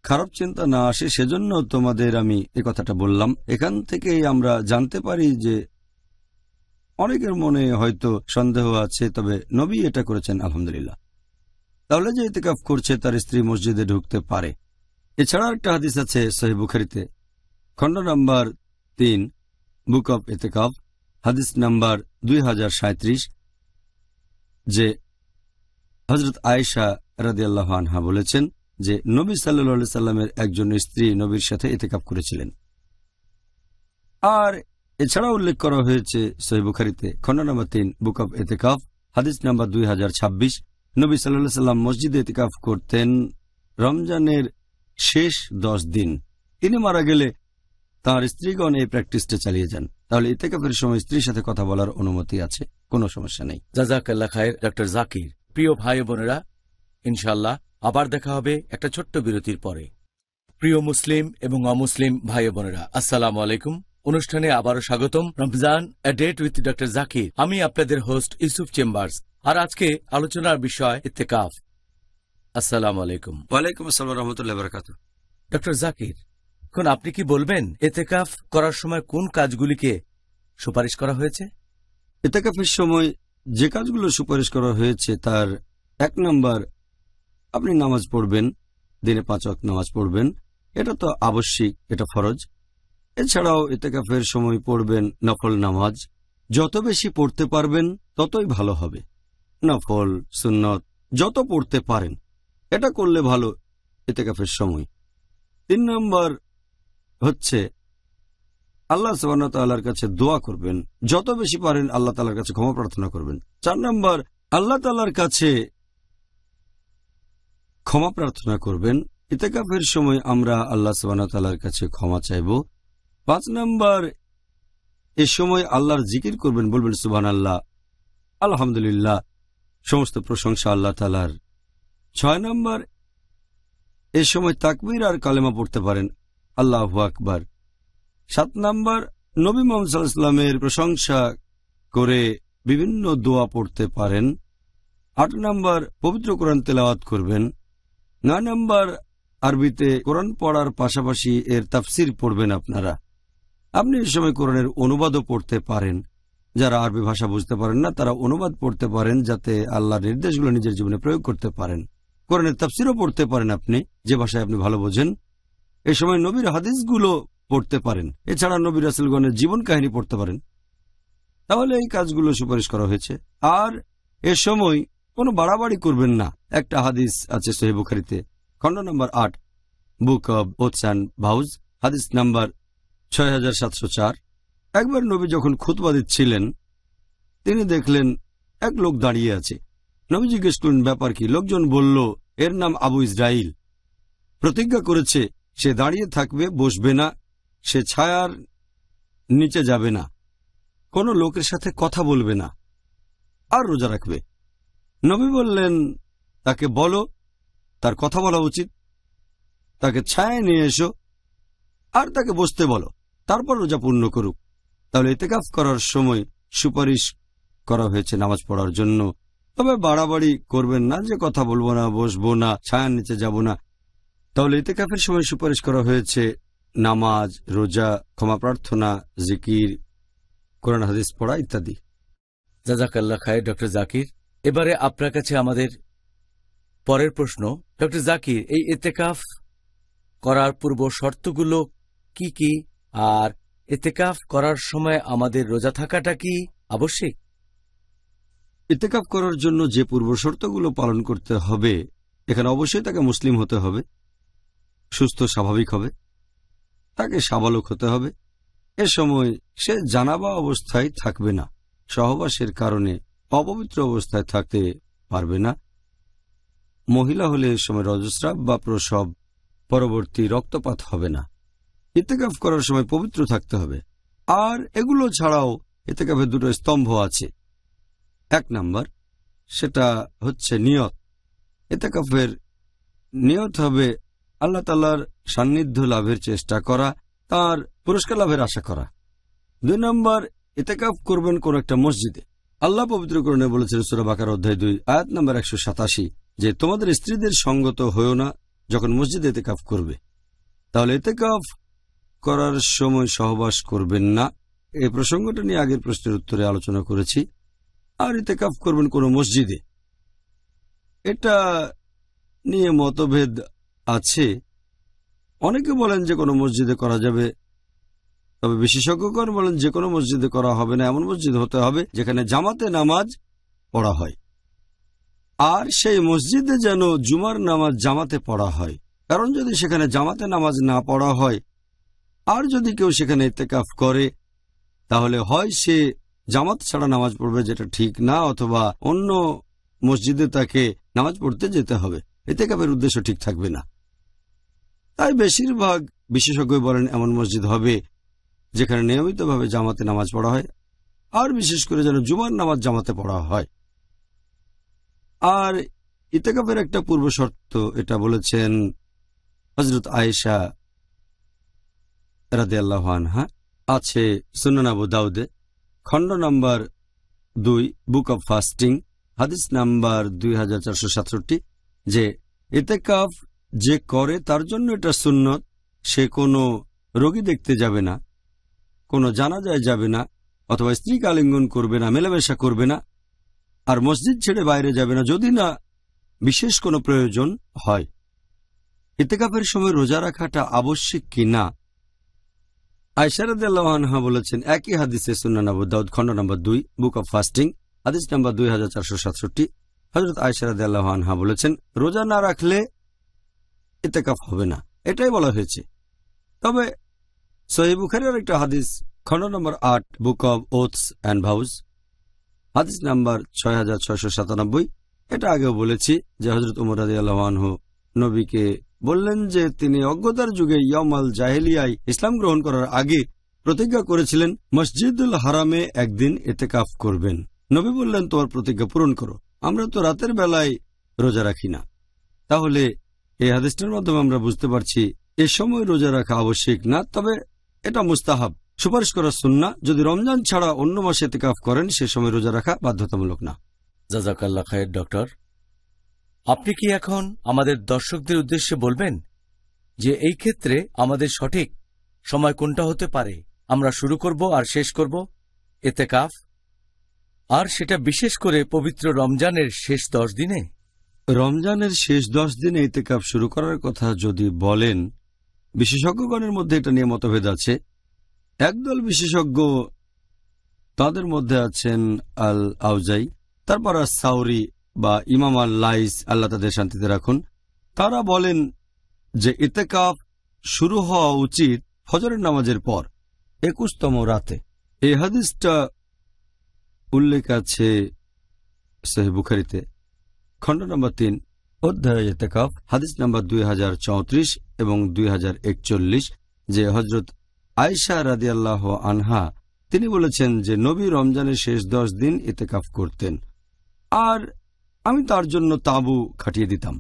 খারাপ চিন্তা না আসে সেজন্য তোমাদের আমি এ কথাটা বললাম এখান থেকেই আমরা জানতে পারি যে অনেকের মনে হয়তো সন্দেহ আছে তবে নবী এটা করেছেন আলহামদুলিল্লাহ তাহলে যে ইতিকাফ করছে তার স্ত্রী মসজিদে ঢুকতে পারে এছাড়া একটা হাদিস আছে বুখারিতে খণ্ড নম্বর তিন বুক অব এতেকাফ হাদিস নম্বর দুই হাজার সাঁত্রিশ যে হজরত আয়েশা রাদিয়াল্লাহ বলেছেন যে নবী সাল্লি সাল্লামের একজন স্ত্রী নবীর সাথে এতেকাপ করেছিলেন আর এছাড়া উল্লেখ করা হয়েছে সহিবুখারিতে খণ্ড নম্বর তিন বুক অব এতেকাফ হাদিস নাম্বার দুই হাজার ছাব্বিশ নবী সাল্লা সাল্লাম মসজিদে এতিকাফ করতেন রমজানের শেষ দশ দিন তিনি মারা গেলে তার স্ত্রীগণ এই প্র্যাকটিসটা চালিয়ে যান তাহলে ইতেকাফের সময় স্ত্রীর সাথে কথা বলার অনুমতি আছে কোনো সমস্যা নেই জাজাকাল্লা খায়ের ডক্টর জাকির প্রিয় ভাই বোনেরা ইনশাল্লাহ আবার দেখা হবে একটা ছোট্ট বিরতির পরে প্রিয় মুসলিম এবং অমুসলিম ভাই বোনেরা আসসালাম আলাইকুম অনুষ্ঠানে আবারও স্বাগতম Ramzan a date with doctor Zakir আমি আপনাদের হোস্ট ইউসুফ চেম্বার্স আর আজকে আলোচনার বিষয় ইত্তেকাফ আসসালাম আলাইকুম ওয়ালাইকুম আসসালাম রহমতুল্লাহ বরকাত ডক্টর জাকির এখন আপনি কি বলবেন এতেকাফ করার সময় কোন কাজগুলিকে সুপারিশ করা হয়েছে এতেকাফের সময় যে কাজগুলো সুপারিশ করা হয়েছে তার এক নম্বর আপনি নামাজ পড়বেন দিনে পাঁচ অক নামাজ পড়বেন এটা তো আবশ্যিক এটা ফরজ এছাড়াও এতেকাফের সময় পড়বেন নকল নামাজ যত বেশি পড়তে পারবেন ততই ভালো হবে নফল সুন্নত যত পড়তে পারেন এটা করলে ভালো এতে কাফের সময় তিন নম্বর হচ্ছে আল্লাহ সাবান্নার কাছে দোয়া করবেন যত বেশি পারেন আল্লাহ তালার কাছে ক্ষমা প্রার্থনা করবেন চার নম্বর আল্লাহ তালার কাছে ক্ষমা প্রার্থনা করবেন ইতেকাফের সময় আমরা আল্লাহ সাবান্নার কাছে ক্ষমা চাইব পাঁচ নম্বর এ সময় আল্লাহর জিকির করবেন বলবেন সুবান আল্লাহ আলহামদুলিল্লাহ সমস্ত প্রশংসা আল্লাহ তালার ছয় নম্বর এ সময় তাকবির আর কালেমা পড়তে পারেন আল্লাহ আকবার সাত নম্বর নবী মোহাম্মদ প্রশংসা করে বিভিন্ন দোয়া পড়তে পারেন আট নম্বর পবিত্র কোরআন তেলাওয়াত করবেন নয় নম্বর আরবিতে কোরআন পড়ার পাশাপাশি এর তাফসির পড়বেন আপনারা আপনি এ সময় কোরআনের অনুবাদও পড়তে পারেন যারা আরবি ভাষা বুঝতে পারেন না তারা অনুবাদ পড়তে পারেন যাতে আল্লাহর নির্দেশগুলো নিজের জীবনে প্রয়োগ করতে পারেন কোরআনের তাফসিরও পড়তে পারেন আপনি যে ভাষায় আপনি ভালো বোঝেন এ সময় নবীর হাদিসগুলো পড়তে পারেন এছাড়া নবীর রাসুলগণের জীবন কাহিনী পড়তে পারেন তাহলে এই কাজগুলো সুপারিশ করা হয়েছে আর এ সময় কোনো বাড়াবাড়ি করবেন না একটা হাদিস আছে সোহেবুখারিতে খণ্ড নম্বর আট বুক অব ওৎসান ভাউজ হাদিস নাম্বার ছয় হাজার সাতশো চার একবার নবী যখন খুতবা দিচ্ছিলেন তিনি দেখলেন এক লোক দাঁড়িয়ে আছে নবী জিজ্ঞেস করলেন ব্যাপার কি লোকজন বলল এর নাম আবু ইসরাইল প্রতিজ্ঞা করেছে সে দাঁড়িয়ে থাকবে বসবে না সে ছায়ার নিচে যাবে না কোনো লোকের সাথে কথা বলবে না আর রোজা রাখবে নবী বললেন তাকে বলো তার কথা বলা উচিত তাকে ছায় নিয়ে এসো আর তাকে বসতে বলো তারপর রোজা পূর্ণ করুক তাহলে এতেকাফ করার সময় সুপারিশ করা হয়েছে নামাজ পড়ার জন্য তবে বাড়াবাড়ি করবেন না যে কথা বলবো না বসবো না ছায়ার নিচে যাব না তাহলে ইতেকাফের সময় সুপারিশ করা হয়েছে নামাজ রোজা ক্ষমা প্রার্থনা জিকির কোরআন হাদিস পড়া ইত্যাদি জাজাকাল্লা খায় ডক্টর জাকির এবারে আপনার কাছে আমাদের পরের প্রশ্ন ডক্টর জাকির এই ইতেকাফ করার পূর্ব শর্তগুলো কি কি আর এতেকাফ করার সময় আমাদের রোজা থাকাটা কি আবশ্যিক এতেকাফ করার জন্য যে পূর্ব শর্তগুলো পালন করতে হবে এখানে অবশ্যই তাকে মুসলিম হতে হবে সুস্থ স্বাভাবিক হবে তাকে সাবালক হতে হবে এ সময় সে জানাবা অবস্থায় থাকবে না সহবাসের কারণে অপবিত্র অবস্থায় থাকতে পারবে না মহিলা হলে এ সময় রজস্রাব বা প্রসব পরবর্তী রক্তপাত হবে না ইতেকাফ করার সময় পবিত্র থাকতে হবে আর এগুলো ছাড়াও এতেকাফের দুটো স্তম্ভ আছে এক নাম্বার সেটা হচ্ছে নিয়ত এতেকাফের নিয়ত হবে আল্লাহ তালার সান্নিধ্য লাভের চেষ্টা করা তার পুরস্কার লাভের আশা করা দুই নম্বর এতেকাফ করবেন কোন একটা মসজিদে আল্লাহ পবিত্রকরণে বলেছেন সুরাবাকার অধ্যায় দুই আয়াত নম্বর একশো সাতাশি যে তোমাদের স্ত্রীদের সঙ্গত হয়েও না যখন মসজিদে এতেকাফ করবে তাহলে এতেকাফ করার সময় সহবাস করবেন না এই প্রসঙ্গটা নিয়ে আগের প্রশ্নের উত্তরে আলোচনা করেছি আর কাফ করবেন কোনো মসজিদে এটা নিয়ে মতভেদ আছে অনেকে বলেন যে কোনো মসজিদে করা যাবে তবে বিশেষজ্ঞগণ বলেন যে কোনো মসজিদে করা হবে না এমন মসজিদ হতে হবে যেখানে জামাতে নামাজ পড়া হয় আর সেই মসজিদে যেন জুমার নামাজ জামাতে পড়া হয় কারণ যদি সেখানে জামাতে নামাজ না পড়া হয় আর যদি কেউ সেখানে ইতেকাফ করে তাহলে হয় সে জামাত ছাড়া নামাজ পড়বে যেটা ঠিক না অথবা অন্য মসজিদে তাকে নামাজ পড়তে যেতে হবে এতেকাফের উদ্দেশ্য ঠিক থাকবে না তাই বেশিরভাগ বিশেষজ্ঞ বলেন এমন মসজিদ হবে যেখানে নিয়মিতভাবে জামাতে নামাজ পড়া হয় আর বিশেষ করে যেন জুমার নামাজ জামাতে পড়া হয় আর ইতেকাফের একটা পূর্ব শর্ত এটা বলেছেন হজরত আয়েশা রাদিয়াল্লাহ আছে সুনানাবু দাউদে খণ্ড নম্বর দুই বুক অব ফাস্টিং হাদিস নাম্বার দুই যে এতেকাফ যে করে তার জন্য এটা সুন্নত সে কোনো রোগী দেখতে যাবে না কোনো জানাজায় যাবে না অথবা স্ত্রী কালিঙ্গন করবে না মেলামেশা করবে না আর মসজিদ ছেড়ে বাইরে যাবে না যদি না বিশেষ কোনো প্রয়োজন হয় ইতেকাফের সময় রোজা রাখাটা আবশ্যিক কি না আয়সারদাহা বলেছেন একই হাদিসে সুন্না নব দাউদ খণ্ড নম্বর দুই বুক অব ফাস্টিং হাদিস নম্বর দুই হাজার চারশো সাতষট্টি হজরত আয়সারদাহা বলেছেন রোজা না রাখলে ইতেকাফ হবে না এটাই বলা হয়েছে তবে সহিবুখারির একটা হাদিস খণ্ড নম্বর আট book of oaths and vows হাদিস নম্বর ছয় হাজার ছয়শো সাতানব্বই এটা আগেও বলেছি যে হজরত উমর আদি আল্লাহানহ নবীকে বললেন যে তিনি অজ্ঞতার যুগে আল জাহেলিয়ায় ইসলাম গ্রহণ করার আগে প্রতিজ্ঞা করেছিলেন মসজিদুল হারামে একদিন এতেকাফ করবেন নবী বললেন তোমার প্রতিজ্ঞা পূরণ করো আমরা তো রাতের বেলায় রোজা রাখি না তাহলে এই হাদিসটার মাধ্যমে আমরা বুঝতে পারছি এ সময় রোজা রাখা আবশ্যিক না তবে এটা মুস্তাহাব সুপারিশ করা সুন্না যদি রমজান ছাড়া অন্য মাসে এতেকাফ করেন সে সময় রোজা রাখা বাধ্যতামূলক না জাজাকাল্লা খায়ের ডক্টর আপনি কি এখন আমাদের দর্শকদের উদ্দেশ্যে বলবেন যে এই ক্ষেত্রে আমাদের সঠিক সময় কোনটা হতে পারে আমরা শুরু করব আর শেষ করব এতে কাফ আর সেটা বিশেষ করে পবিত্র রমজানের শেষ দশ দিনে রমজানের শেষ দশ দিনে ইতেকাপ শুরু করার কথা যদি বলেন বিশেষজ্ঞগণের মধ্যে এটা নিয়ে মতভেদ আছে একদল বিশেষজ্ঞ তাদের মধ্যে আছেন আল আউজাই তারপর আর সাউরি বা ইমাম আল্লাহ আল্লাহ তাদের শান্তিতে রাখুন তারা বলেন যে ইতেকাফ শুরু হওয়া উচিত ফজরের নামাজের পর একুশতম রাতে এ হাদিসটা উল্লেখ আছে বুখারিতে খণ্ড নম্বর তিন অধ্যায় ইতেকাফ হাদিস নম্বর দুই এবং দুই যে হজরত আয়সা রাদি আল্লাহ আনহা তিনি বলেছেন যে নবী রমজানের শেষ দশ দিন ইতেকাফ করতেন আর আমি তার জন্য তাঁবু খাটিয়ে দিতাম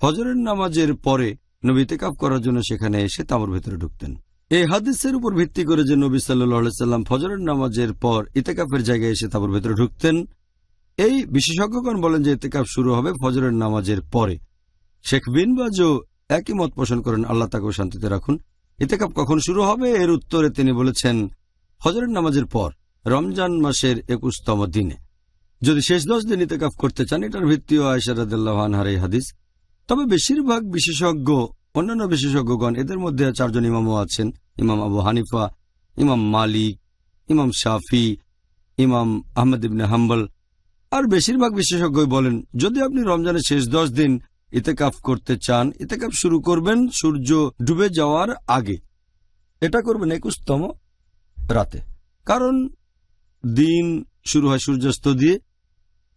ফজরের নামাজের পরে নবী তেকাপ করার জন্য সেখানে এসে তাঁবুর ভেতরে ঢুকতেন এই হাদিসের উপর ভিত্তি করে যে নবী সাল্লাম ফজরের নামাজের পর ইতেকাপের জায়গায় এসে তাঁবুর ভেতরে ঢুকতেন এই বিশেষজ্ঞগণ বলেন যে ইতেকাপ শুরু হবে ফজরের নামাজের পরে শেখ বিনবাজও একই মত পোষণ করেন আল্লাহ তাকেও শান্তিতে রাখুন ইতেকাপ কখন শুরু হবে এর উত্তরে তিনি বলেছেন হজরের নামাজের পর রমজান মাসের একুশতম দিনে যদি শেষ দশ দিন ইতেকাফ করতে চান এটার ভিত্তিও আয়সারাদার এই হাদিস তবে বেশিরভাগ বিশেষজ্ঞ অন্যান্য বিশেষজ্ঞগণ এদের মধ্যে চারজন ইমামও আছেন ইমাম আবু হানিফা ইমাম মালিক ইমাম শাফি ইমাম আহমেদ ইবনে হাম্বল আর বেশিরভাগ বিশেষজ্ঞই বলেন যদি আপনি রমজানের শেষ দশ দিন ইতেকাফ করতে চান ইতেকাফ শুরু করবেন সূর্য ডুবে যাওয়ার আগে এটা করবেন একুশতম রাতে কারণ দিন শুরু হয় সূর্যাস্ত দিয়ে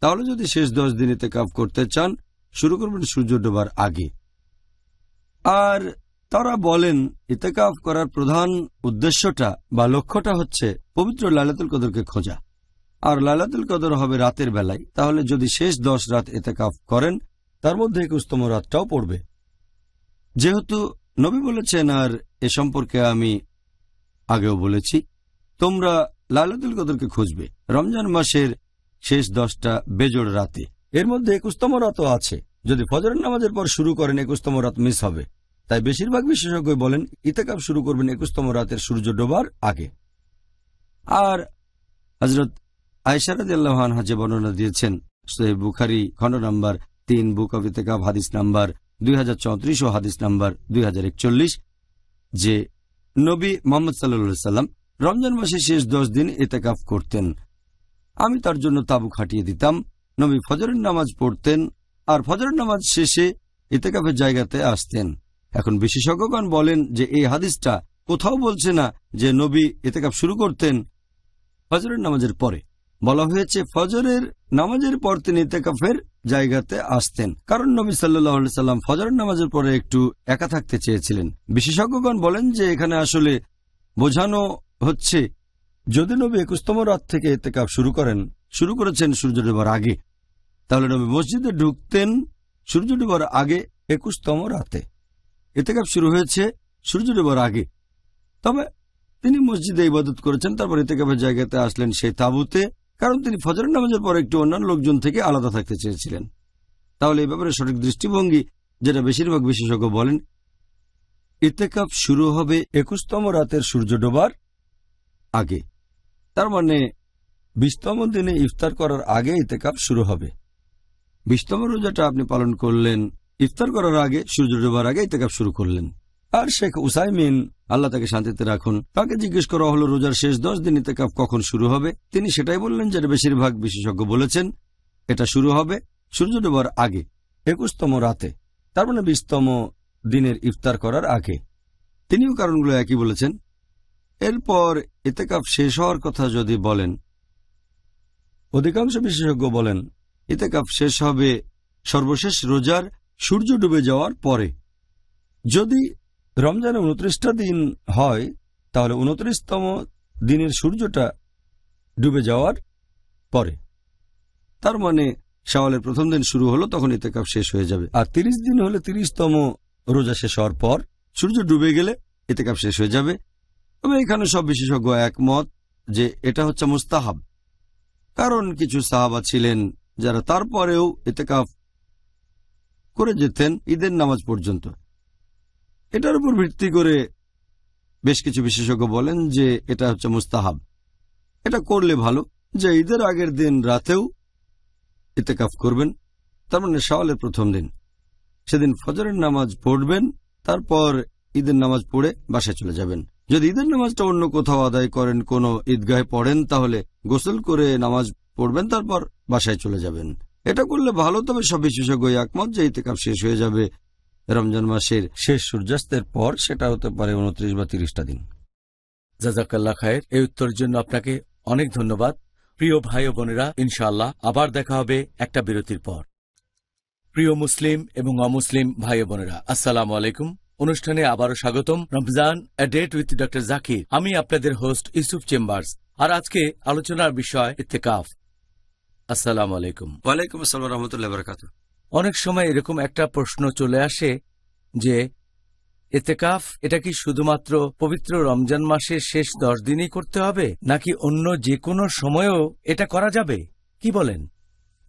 তাহলে যদি শেষ দশ দিন এতে কাপ করতে চান শুরু করবেন সূর্য ডোবার আগে আর তারা বলেন ইতেকাফ করার প্রধান উদ্দেশ্যটা বা লক্ষ্যটা হচ্ছে পবিত্র লালাতুল কদরকে খোঁজা আর লালাতুল কদর হবে রাতের বেলায় তাহলে যদি শেষ দশ রাত এতেকাফ করেন তার মধ্যে একুশতম রাতটাও পড়বে যেহেতু নবী বলেছেন আর এ সম্পর্কে আমি আগেও বলেছি তোমরা লালাতুল কদরকে খুঁজবে রমজান মাসের শেষ দশটা বেজোড় রাতে এর মধ্যে একুশতম রাতও আছে যদি ফজরের নামাজের পর শুরু করেন একুশতম রাত মিস হবে তাই বেশিরভাগ বিশেষজ্ঞ বলেন ইতেকাব শুরু করবেন একুশতম রাতের সূর্য ডোবার আগে আর হজরত আয়সারাদ আল্লাহানহা যে বর্ণনা দিয়েছেন সোহেব বুখারি খণ্ড নাম্বার তিন বুক অফ ইতেকাব হাদিস নাম্বার দুই ও হাদিস নাম্বার দুই যে নবী মোহাম্মদ সাল্লা সাল্লাম রমজান মাসের শেষ দশ দিন এতেকাফ করতেন আমি তার জন্য তাবু খাটিয়ে দিতাম নবী ফজরের নামাজ পড়তেন আর ফজরের নামাজ শেষে ইতেকাফের জায়গাতে আসতেন এখন বিশেষজ্ঞগণ বলেন যে এই হাদিসটা কোথাও বলছে না যে নবী এতেকাপ শুরু করতেন ফজরের নামাজের পরে বলা হয়েছে ফজরের নামাজের পর তিনি ইতেকাফের জায়গাতে আসতেন কারণ নবী সাল্লাহ সাল্লাম ফজরের নামাজের পরে একটু একা থাকতে চেয়েছিলেন বিশেষজ্ঞগণ বলেন যে এখানে আসলে বোঝানো হচ্ছে যদি নবী একুশতম রাত থেকে এতেকাপ শুরু করেন শুরু করেছেন সূর্য ডুবার আগে তাহলে নবী মসজিদে ঢুকতেন সূর্য ডুবার আগে একুশতম রাতে এতেকাপ শুরু হয়েছে সূর্য ডুবার আগে তবে তিনি মসজিদে ইবাদত করেছেন তারপর এতেকাপের জায়গাতে আসলেন সেই তাঁবুতে কারণ তিনি ফজরের নামাজের পর একটু অন্যান্য লোকজন থেকে আলাদা থাকতে চেয়েছিলেন তাহলে এই ব্যাপারে সঠিক দৃষ্টিভঙ্গি যেটা বেশিরভাগ বিশেষজ্ঞ বলেন ইতেকাপ শুরু হবে একুশতম রাতের সূর্য ডোবার আগে তার মানে বিশতম দিনে ইফতার করার আগে ইতেকাপ শুরু হবে বিশতম রোজাটা আপনি পালন করলেন ইফতার করার আগে সূর্য ডোবার আগে ইতেকাপ শুরু করলেন আর শেখ উসাইমিন আল্লাহ তাকে শান্তিতে রাখুন তাকে জিজ্ঞেস করা হলো রোজার শেষ দশ দিন ইতেকাপ কখন শুরু হবে তিনি সেটাই বললেন যেটা বেশিরভাগ বিশেষজ্ঞ বলেছেন এটা শুরু হবে সূর্য ডোবার আগে একুশতম রাতে তার মানে বিশতম দিনের ইফতার করার আগে তিনিও কারণগুলো একই বলেছেন এরপর ইতেকাফ শেষ হওয়ার কথা যদি বলেন অধিকাংশ বিশেষজ্ঞ বলেন ইতেকাফ শেষ হবে সর্বশেষ রোজার সূর্য ডুবে যাওয়ার পরে যদি রমজানে উনত্রিশটা দিন হয় তাহলে উনত্রিশতম দিনের সূর্যটা ডুবে যাওয়ার পরে তার মানে শাওয়ালের প্রথম দিন শুরু হলো তখন ইতেকাফ শেষ হয়ে যাবে আর তিরিশ দিন হলে তিরিশতম রোজা শেষ হওয়ার পর সূর্য ডুবে গেলে ইতেকাফ শেষ হয়ে যাবে তবে এখানে সব বিশেষজ্ঞ একমত যে এটা হচ্ছে মুস্তাহাব কারণ কিছু সাহাবা ছিলেন যারা তারপরেও এতেকাফ করে যেতেন ঈদের নামাজ পর্যন্ত এটার উপর ভিত্তি করে বেশ কিছু বিশেষজ্ঞ বলেন যে এটা হচ্ছে মুস্তাহাব এটা করলে ভালো যে ঈদের আগের দিন রাতেও ইতেকাফ করবেন তার মানে সওয়ালের প্রথম দিন সেদিন ফজরের নামাজ পড়বেন তারপর ঈদের নামাজ পড়ে বাসায় চলে যাবেন যদি ঈদের নামাজটা অন্য কোথাও আদায় করেন কোনো ঈদগাহে পড়েন তাহলে গোসল করে নামাজ পড়বেন তারপর বাসায় চলে যাবেন এটা করলে ভালো তবে সব বিশেষজ্ঞ একমত যে ইতিকাপ শেষ হয়ে যাবে রমজান মাসের শেষ সূর্যাস্তের পর সেটা হতে পারে উনত্রিশ বা তিরিশটা দিন জাজাকাল্লা খায়ের এই উত্তরের জন্য আপনাকে অনেক ধন্যবাদ প্রিয় ভাই ও বোনেরা ইনশাআল্লাহ আবার দেখা হবে একটা বিরতির পর প্রিয় মুসলিম এবং অমুসলিম ভাই বোনেরা আসসালামু আলাইকুম অনুষ্ঠানে আবারও স্বাগতম Ramzan a date with doctor Zakir আমি আপনাদের হোস্ট ইউসুফ চেম্বার্স আর আজকে আলোচনার বিষয় ইত্তেকাফ আসসালাম আলাইকুম ওয়ালাইকুম আসসালাম রহমতুল্লাহ বরকাত অনেক সময় এরকম একটা প্রশ্ন চলে আসে যে এতেকাফ এটা কি শুধুমাত্র পবিত্র রমজান মাসের শেষ দশ দিনই করতে হবে নাকি অন্য যে কোনো সময়েও এটা করা যাবে কি বলেন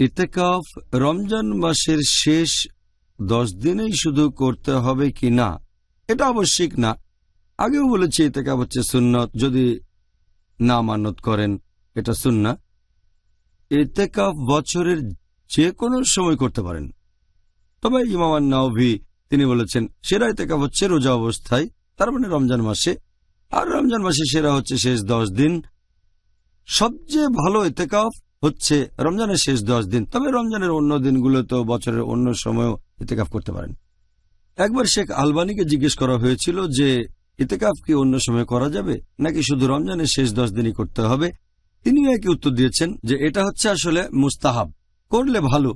ইতেকাফ রমজান মাসের শেষ দশ দিনেই শুধু করতে হবে কি না এটা আবশ্যিক না আগেও বলেছি এতেকাব হচ্ছে সুন্নত যদি না মানত করেন এটা সুন্না কাপ বছরের যে কোনো সময় করতে পারেন তবে ইমামান নাওভি তিনি বলেছেন সেরা কাপ হচ্ছে রোজা অবস্থায় তার মানে রমজান মাসে আর রমজান মাসে সেরা হচ্ছে শেষ দশ দিন সবচেয়ে ভালো এতেকাফ হচ্ছে রমজানের শেষ দশ দিন তবে রমজানের অন্য দিনগুলো তো বছরের অন্য সময়ও এতেকাফ করতে পারেন একবার শেখ আলবানিকে জিজ্ঞেস করা হয়েছিল যে ইতেকাফ কি অন্য সময় করা যাবে নাকি শুধু রমজানের শেষ দশ দিনই করতে হবে তিনিও একই উত্তর দিয়েছেন যে এটা হচ্ছে আসলে মুস্তাহাব করলে ভালো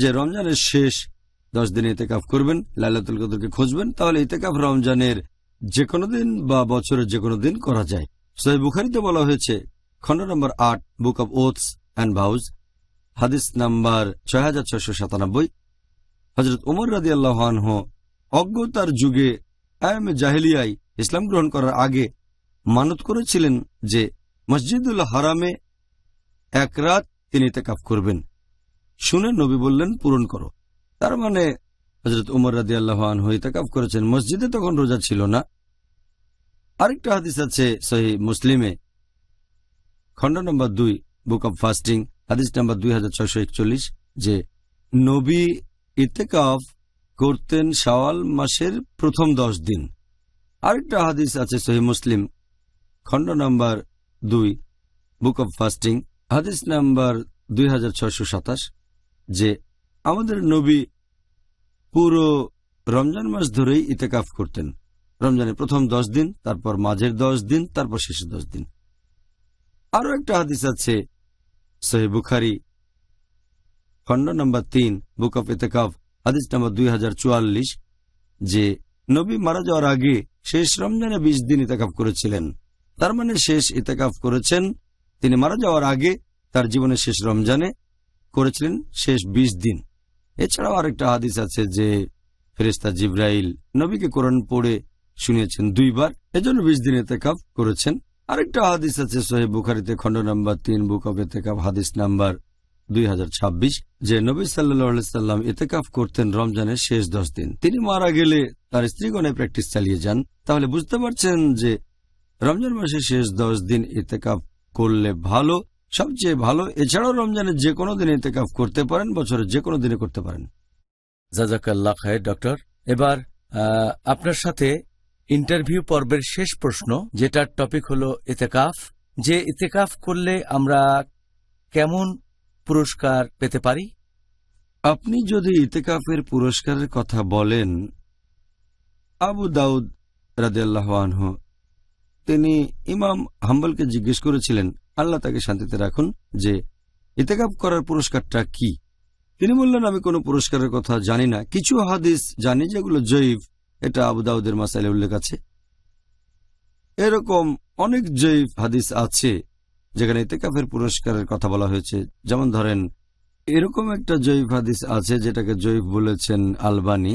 যে রমজানের শেষ দশ দিনে ইতেকাফ করবেন লাইলাতুল কদরকে খুঁজবেন তাহলে ইতেকাফ রমজানের যে কোনো দিন বা বছরের যে কোনো দিন করা যায় সহি বুখারিতে বলা হয়েছে খণ্ড নম্বর আট book of oaths and vows হাদিস নাম্বার ছয় হাজার ছয়শ সাতানব্বই হজরত উমর রাজি আল্লাহন অজ্ঞতার যুগে এম জাহেলিয়ায় ইসলাম গ্রহণ করার আগে মানত করেছিলেন যে মসজিদুল হারামে এক রাত তিনি তেকাফ করবেন শুনে নবী বললেন পূরণ করো তার মানে হজরত উমর রাদি আল্লাহান হয়ে তেকাফ করেছেন মসজিদে তখন রোজা ছিল না আরেকটা হাদিস আছে সহি মুসলিমে খণ্ড নম্বর দুই বুক অব ফাস্টিং হাদিস নম্বর দুই যে নবী ইতেকাফ করতেন শাওয়াল মাসের প্রথম দশ দিন আরেকটা হাদিস আছে সহি মুসলিম খণ্ড নম্বর দুই বুক অব ফাস্টিং হাদিস নাম্বার দুই যে আমাদের নবী পুরো রমজান মাস ধরেই ইতেকাফ করতেন রমজানের প্রথম দশ দিন তারপর মাঝের দশ দিন তারপর শেষের দশ দিন আরও একটা হাদিস আছে সহি বুখারি খণ্ড নম্বর তিন বুক অফ ইতেকাফ হাদিস নাম্বার দুই যে নবী মারা যাওয়ার আগে শেষ রমজানে বিশ দিন ইতাকাফ করেছিলেন তার মানে শেষ ইতাকাফ করেছেন তিনি মারা যাওয়ার আগে তার জীবনের শেষ রমজানে করেছিলেন শেষ বিশ দিন এছাড়াও আরেকটা হাদিস আছে যে ফেরেস্তা জিব্রাইল নবীকে কোরআন পড়ে শুনিয়েছেন দুইবার এজন্য বিশ দিন এতেকাপ করেছেন আরেকটা হাদিস আছে সোহেব বুখারিতে খণ্ড নাম্বার তিন বুক অফ এতেকাপ হাদিস নাম্বার যে নবী সাল্লাম ইতেকাফ করতেন রমজানের শেষ দশ দিন তিনি মারা গেলে তার স্ত্রীগণে প্র্যাকটিস চালিয়ে যান তাহলে বুঝতে পারছেন যে রমজান মাসের শেষ দশ দিন ইতেকাফ করলে ভালো সবচেয়ে ভালো এছাড়াও রমজানের যে কোনো দিন ইতেকাফ করতে পারেন বছরের যে কোনো দিনে করতে পারেন জাজাকাল্লা খায় ডক্টর এবার আপনার সাথে ইন্টারভিউ পর্বের শেষ প্রশ্ন যেটার টপিক হলো এতেকাফ যে ইতেকাফ করলে আমরা কেমন পুরস্কার পেতে পারি আপনি যদি ইতেকাফের পুরস্কারের কথা বলেন আবু দাউদ রাজিয়াল্লাহ তিনি ইমাম হাম্বলকে জিজ্ঞেস করেছিলেন আল্লাহ তাকে শান্তিতে রাখুন যে ইতেকাফ করার পুরস্কারটা কি তিনি বললেন আমি কোনো পুরস্কারের কথা জানি না কিছু হাদিস জানি যেগুলো জৈব এটা আবু দাউদের মাসাইলে উল্লেখ আছে এরকম অনেক জৈব হাদিস আছে যেখানে ইতেকাফের পুরস্কারের কথা বলা হয়েছে যেমন ধরেন এরকম একটা জৈব হাদিস আছে যেটাকে জৈব বলেছেন আলবানি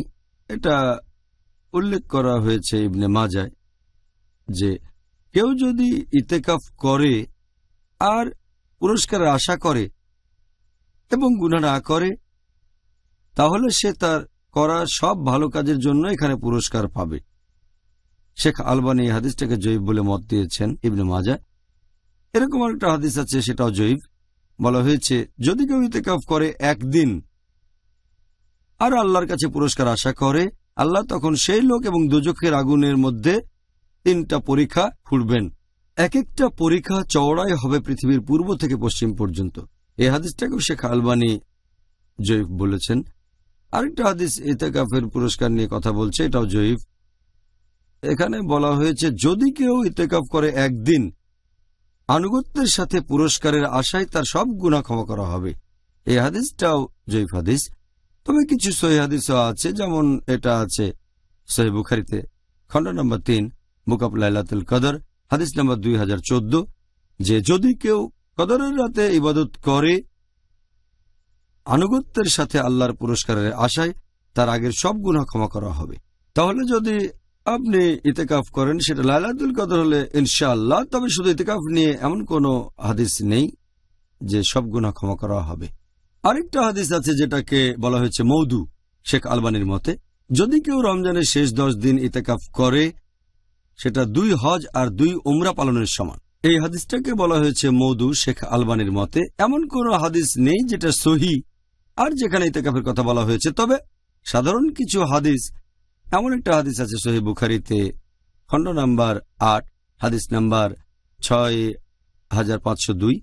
এটা উল্লেখ করা হয়েছে ইবনে মাজায় যে কেউ যদি ইতেকাফ করে আর পুরস্কার আশা করে এবং গুণা না করে তাহলে সে তার করা সব ভালো কাজের জন্য এখানে পুরস্কার পাবে শেখ আলবানি হাদিসটাকে জৈব বলে মত দিয়েছেন ইবনে মাজা এরকম একটা হাদিস আছে সেটাও জৈব বলা হয়েছে যদি কেউ ইতেকাফ করে একদিন আর আল্লাহর কাছে পুরস্কার আশা করে আল্লাহ তখন সেই লোক এবং দুজকের আগুনের মধ্যে তিনটা পরীক্ষা ফুটবেন এক একটা পরীক্ষা চওড়াই হবে পৃথিবীর পূর্ব থেকে পশ্চিম পর্যন্ত এ হাদিসটাকেও শেখ আলবানি জৈব বলেছেন আরেকটা হাদিস ইতেকাফের পুরস্কার নিয়ে কথা বলছে এটাও জৈব এখানে বলা হয়েছে যদি কেউ ইতেকাফ করে একদিন আনুগত্যের সাথে পুরস্কারের আশায় তার সব গুণা ক্ষমা করা হবে এই হাদিসটাও জৈফ হাদিস তবে কিছু সহি হাদিসও আছে যেমন এটা আছে সহি বুখারিতে খণ্ড নম্বর তিন বুক আপ লাইলাতুল কদর হাদিস নম্বর দুই যে যদি কেউ কদরের রাতে ইবাদত করে আনুগত্যের সাথে আল্লাহর পুরস্কারের আশায় তার আগের সব গুণা ক্ষমা করা হবে তাহলে যদি আপনি ইতেকাফ করেন সেটা লাইলাতুল কদর হলে ইনশাআল্লাহ তবে শুধু ইতেকাফ নিয়ে এমন কোনো হাদিস নেই যে সব গুণা ক্ষমা করা হবে আরেকটা হাদিস আছে যেটাকে বলা হয়েছে মৌদু শেখ আলবানির মতে যদি কেউ রমজানের শেষ দশ দিন ইতেকাফ করে সেটা দুই হজ আর দুই উমরা পালনের সমান এই হাদিসটাকে বলা হয়েছে মৌদু শেখ আলবানির মতে এমন কোনো হাদিস নেই যেটা সহি আর যেখানে ইতেকাফের কথা বলা হয়েছে তবে সাধারণ কিছু হাদিস এমন একটা হাদিস আছে সহি বুখারিতে খণ্ড নাম্বার আট হাদিস নাম্বার ছয় হাজার পাঁচশো দুই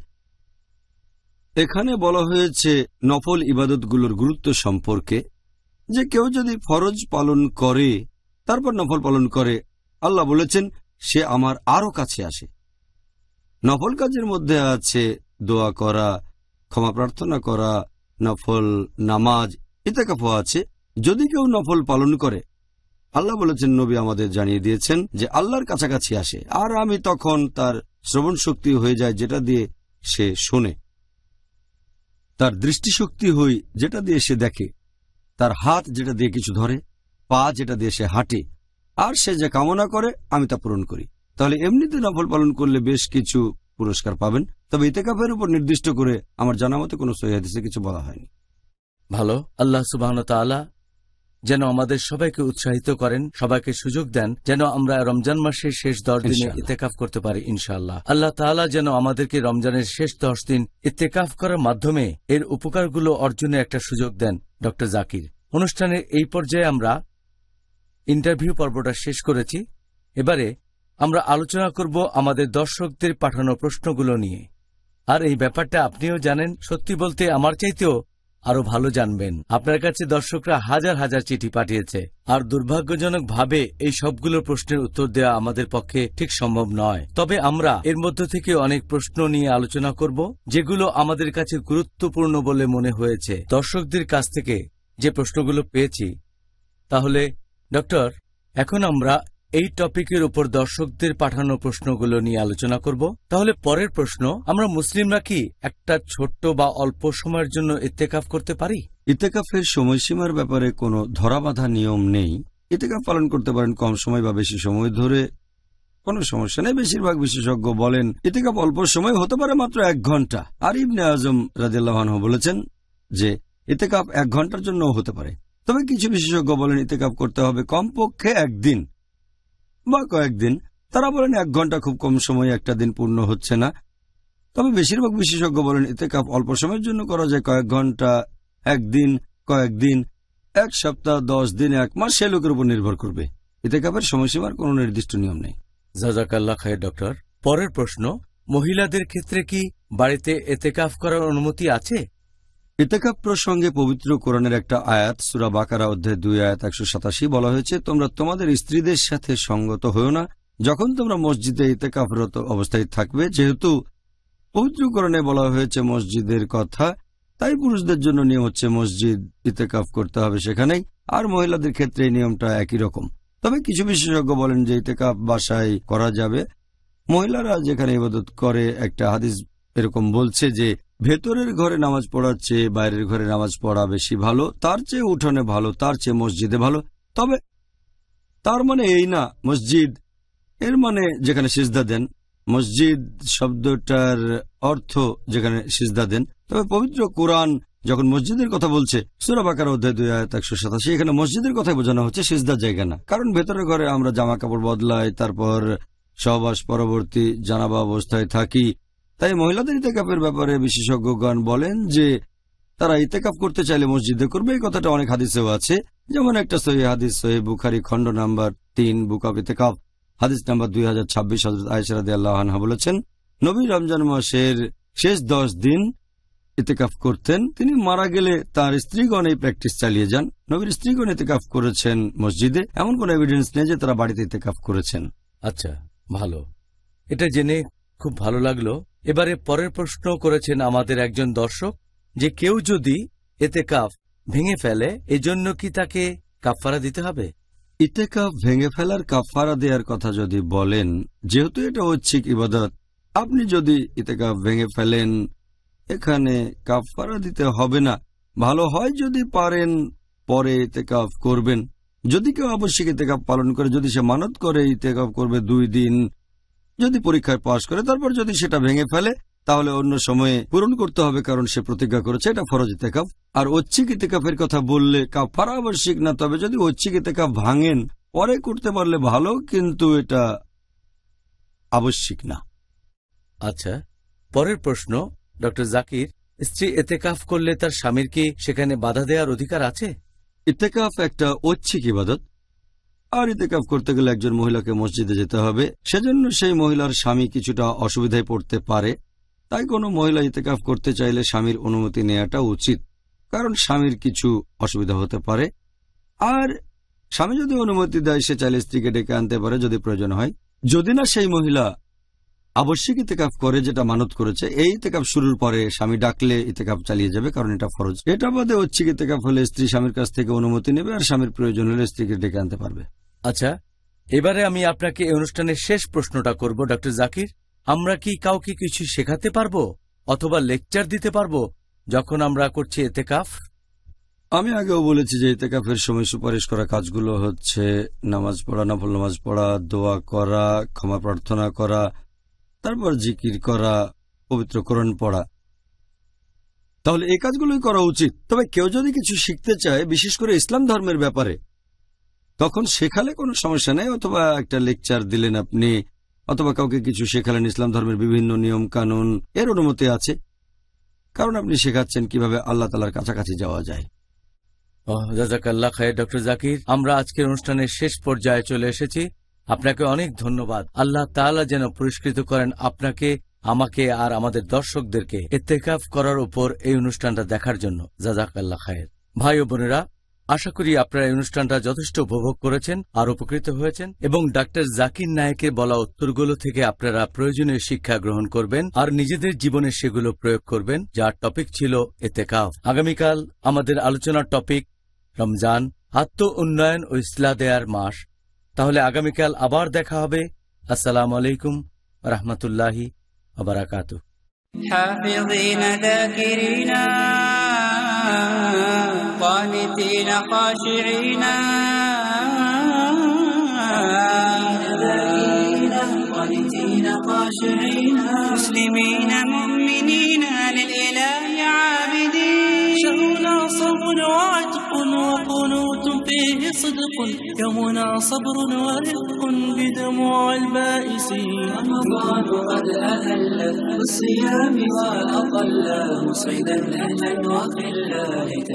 এখানে বলা হয়েছে নফল ইবাদতগুলোর গুরুত্ব সম্পর্কে যে কেউ যদি ফরজ পালন করে তারপর নফল পালন করে আল্লাহ বলেছেন সে আমার আরও কাছে আসে নফল কাজের মধ্যে আছে দোয়া করা ক্ষমা প্রার্থনা করা নফল নামাজ ইত্যাকাফ আছে যদি কেউ নফল পালন করে আল্লাহ বলেছেন নবী আমাদের জানিয়ে দিয়েছেন যে আল্লাহর কাছাকাছি আসে আর আমি তখন তার শ্রবণ শক্তি হয়ে যায় যেটা দিয়ে সে শোনে তার দৃষ্টিশক্তি হই যেটা দিয়ে সে দেখে তার হাত যেটা দিয়ে কিছু ধরে পা যেটা দিয়ে সে হাঁটে আর সে যে কামনা করে আমি তা পূরণ করি তাহলে এমনিতে নফল পালন করলে বেশ কিছু পুরস্কার পাবেন তবে ইতেকাফের উপর নির্দিষ্ট করে আমার জানা কোনো সহিদেশে কিছু বলা হয়নি ভালো আল্লাহ সুবাহ যেন আমাদের সবাইকে উৎসাহিত করেন সবাইকে সুযোগ দেন যেন আমরা রমজান মাসের শেষ দশ দিনে ইতেকাফ করতে পারি ইনশাল্লাহ আল্লাহ তালা যেন আমাদেরকে রমজানের শেষ দশ দিন ইতেকাফ করার মাধ্যমে এর উপকারগুলো অর্জনে একটা সুযোগ দেন ডক্টর জাকির অনুষ্ঠানের এই পর্যায়ে আমরা ইন্টারভিউ পর্বটা শেষ করেছি এবারে আমরা আলোচনা করব আমাদের দর্শকদের পাঠানো প্রশ্নগুলো নিয়ে আর এই ব্যাপারটা আপনিও জানেন সত্যি বলতে আমার চাইতেও আরো ভালো জানবেন আপনার কাছে দর্শকরা হাজার হাজার চিঠি পাঠিয়েছে আর দুর্ভাগ্যজনকভাবে এই সবগুলো প্রশ্নের উত্তর দেওয়া আমাদের পক্ষে ঠিক সম্ভব নয় তবে আমরা এর মধ্য থেকে অনেক প্রশ্ন নিয়ে আলোচনা করব যেগুলো আমাদের কাছে গুরুত্বপূর্ণ বলে মনে হয়েছে দর্শকদের কাছ থেকে যে প্রশ্নগুলো পেয়েছি তাহলে ডক্টর এখন আমরা এই টপিকের উপর দর্শকদের পাঠানো প্রশ্নগুলো নিয়ে আলোচনা করব তাহলে পরের প্রশ্ন আমরা মুসলিমরা কি একটা ছোট্ট বা অল্প সময়ের জন্য ইত্তেকাফ করতে পারি ইত্তেকাফের সময়সীমার ব্যাপারে কোনো ধরাবাধা নিয়ম নেই ইত্তেকাফ পালন করতে পারেন কম সময় বা বেশি সময় ধরে কোনো সমস্যা নেই বেশিরভাগ বিশেষজ্ঞ বলেন ইতিকাপ অল্প সময় হতে পারে মাত্র এক ঘন্টা আর ইবনে আজম রাজিল্লাহানহ বলেছেন যে ইতেকাপ এক ঘন্টার জন্যও হতে পারে তবে কিছু বিশেষজ্ঞ বলেন ইতেকাপ করতে হবে কমপক্ষে একদিন বা কয়েকদিন তারা বলেন এক ঘন্টা খুব কম সময়ে একটা দিন পূর্ণ হচ্ছে না তবে বেশিরভাগ বিশেষজ্ঞ বলেন এতে কাপ অল্প সময়ের জন্য করা যায় কয়েক ঘন্টা একদিন কয়েকদিন এক সপ্তাহ দশ দিন এক মাস সে লোকের উপর নির্ভর করবে এতে কাপের সময়সীমার কোনো নির্দিষ্ট নিয়ম নেই জাজাকাল্লা খায় ডক্টর পরের প্রশ্ন মহিলাদের ক্ষেত্রে কি বাড়িতে এতে কাপ করার অনুমতি আছে ইতেকাপ প্রসঙ্গে পবিত্র কোরআনের একটা আয়াত সুরা বাকারা অধ্যায় দুই আয়াত একশো সাতাশি বলা হয়েছে তোমরা তোমাদের স্ত্রীদের সাথে সঙ্গত হও না যখন তোমরা মসজিদে ইতেকাফরত অবস্থায় থাকবে যেহেতু পবিত্র কোরআনে বলা হয়েছে মসজিদের কথা তাই পুরুষদের জন্য নিয়ম হচ্ছে মসজিদ ইতেকাফ করতে হবে সেখানেই আর মহিলাদের ক্ষেত্রে এই নিয়মটা একই রকম তবে কিছু বিশেষজ্ঞ বলেন যে ইতেকাফ বাসায় করা যাবে মহিলারা যেখানে ইবাদত করে একটা হাদিস এরকম বলছে যে ভেতরের ঘরে নামাজ পড়ার চেয়ে বাইরের ঘরে নামাজ পড়া বেশি ভালো তার চেয়ে উঠোনে ভালো তার চেয়ে মসজিদে ভালো তবে তার মানে এই না মসজিদ এর মানে যেখানে সিজদা দেন মসজিদ শব্দটার অর্থ যেখানে সিজদা দেন তবে পবিত্র কোরআন যখন মসজিদের কথা বলছে সুরাবাকার অধ্যায় দুই আয়াত একশো সাতাশি এখানে মসজিদের কথাই বোঝানো হচ্ছে সিজদার জায়গা না কারণ ভেতরের ঘরে আমরা জামা কাপড় বদলাই তারপর সহবাস পরবর্তী জানাবা অবস্থায় থাকি তাই মহিলাদের ইতেকাফের ব্যাপারে বিশেষজ্ঞগণ বলেন যে তারা ইতেকাফ করতে চাইলে মসজিদে করবে এই কথাটা অনেক হাদিসেও আছে যেমন একটা সহি হাদিস সহি বুখারি খণ্ড নাম্বার তিন বুক অফ ইতেকাফ হাদিস নাম্বার দুই হাজার ছাব্বিশ হজরত আয়সরাদ আল্লাহানহা বলেছেন নবী রমজান মাসের শেষ দশ দিন ইতেকাফ করতেন তিনি মারা গেলে তার স্ত্রীগণ এই প্র্যাকটিস চালিয়ে যান নবীর স্ত্রীগণ ইতেকাফ করেছেন মসজিদে এমন কোন এভিডেন্স নেই যে তারা বাড়িতে ইতেকাফ করেছেন আচ্ছা ভালো এটা জেনে খুব ভালো লাগলো এবারে পরের প্রশ্ন করেছেন আমাদের একজন দর্শক যে কেউ যদি এতে কাফ ভেঙে ফেলে এজন্য কি তাকে কাফারা দিতে হবে ইতেকাফ ভেঙে ফেলার কাফারা দেওয়ার কথা যদি বলেন যেহেতু এটা ঐচ্ছিক ইবাদত আপনি যদি ইতেকাফ ভেঙে ফেলেন এখানে কাফারা দিতে হবে না ভালো হয় যদি পারেন পরে ইতেকাফ করবেন যদি কেউ আবশ্যিক ইতেকাফ পালন করে যদি সে মানত করে ইতেকাফ করবে দুই দিন যদি পরীক্ষায় পাশ করে তারপর যদি সেটা ভেঙে ফেলে তাহলে অন্য সময়ে পূরণ করতে হবে কারণ সে প্রতিজ্ঞা করেছে এটা ফরজ ইতেকাফ আর ঐচ্ছিক ইতেকাফের কথা বললে কাপ কাফারা আবশ্যিক না তবে যদি ঐচ্ছিক ইতেকাফ ভাঙেন পরে করতে পারলে ভালো কিন্তু এটা আবশ্যিক না আচ্ছা পরের প্রশ্ন ডক্টর জাকির স্ত্রী এতেকাফ করলে তার স্বামীর কি সেখানে বাধা দেওয়ার অধিকার আছে ইতেকাফ একটা ঐচ্ছিক ইবাদত আর ইতেকাফ করতে গেলে একজন মহিলাকে মসজিদে যেতে হবে সেজন্য সেই মহিলার স্বামী কিছুটা অসুবিধায় পড়তে পারে তাই কোনো মহিলা ইতেকাফ করতে চাইলে স্বামীর অনুমতি নেওয়াটা উচিত কারণ স্বামীর কিছু অসুবিধা হতে পারে আর স্বামী যদি অনুমতি দেয় সে চাইলে স্ত্রীকে ডেকে আনতে পারে যদি প্রয়োজন হয় যদি না সেই মহিলা আবশ্যিক ইতেকাফ করে যেটা মানত করেছে এই ইতেকাফ শুরুর পরে স্বামী ডাকলে ইতেকাফ চালিয়ে যাবে কারণ এটা ফরজ এটা বাদে ঐচ্ছিক ইতেকাফ হলে স্ত্রী স্বামীর কাছ থেকে অনুমতি নেবে আর স্বামীর প্রয়োজন হলে স্ত্রীকে ডেকে আনতে পারবে আচ্ছা এবারে আমি আপনাকে এই অনুষ্ঠানের শেষ প্রশ্নটা করব ডক্টর জাকির আমরা কি কাউকে কিছু শেখাতে পারব অথবা লেকচার দিতে পারব যখন আমরা করছি এতে কাফ আমি আগেও বলেছি যে কাফের সময় সুপারিশ করা কাজগুলো হচ্ছে নামাজ পড়া নফল নামাজ পড়া দোয়া করা ক্ষমা প্রার্থনা করা তারপর জিকির করা পবিত্রকরণ পড়া তাহলে এই কাজগুলোই করা উচিত তবে কেউ যদি কিছু শিখতে চায় বিশেষ করে ইসলাম ধর্মের ব্যাপারে তখন শেখালে কোনো সমস্যা নেই অথবা একটা লেকচার দিলেন আপনি অথবা কাউকে কিছু শেখালেন ইসলাম ধর্মের বিভিন্ন নিয়ম কানুন এর অনুমতি আছে কারণ আপনি শেখাচ্ছেন কিভাবে আল্লাহ তালার কাছাকাছি যাওয়া যায় জাকির আমরা আজকের অনুষ্ঠানের শেষ পর্যায়ে চলে এসেছি আপনাকে অনেক ধন্যবাদ আল্লাহ তালা যেন পুরস্কৃত করেন আপনাকে আমাকে আর আমাদের দর্শকদেরকে এতেকাফ করার উপর এই অনুষ্ঠানটা দেখার জন্য জাজাক আল্লাহ খায়ের ভাই ও বোনেরা আশা করি আপনারা এই অনুষ্ঠানটা যথেষ্ট উপভোগ করেছেন আর উপকৃত হয়েছেন এবং ডাক্তার জাকির নায়কের বলা উত্তরগুলো থেকে আপনারা প্রয়োজনীয় শিক্ষা গ্রহণ করবেন আর নিজেদের জীবনে সেগুলো প্রয়োগ করবেন যার টপিক ছিল এতে কাফ আগামীকাল আমাদের আলোচনার টপিক রমজান আত্ম উন্নয়ন ও ইসলা দেয়ার মাস তাহলে আগামীকাল আবার দেখা হবে আসসালামু আলাইকুম রহমতুল্লাহি আবরাকাত قانتين خاشعين مسلمين مؤمنين للإله عابدين شهرنا صوم فيه صدق يومنا صبر ورفق بدموع البائسين رمضان قد أهل بالصيام وأطلاه صيدا أهلا وقلا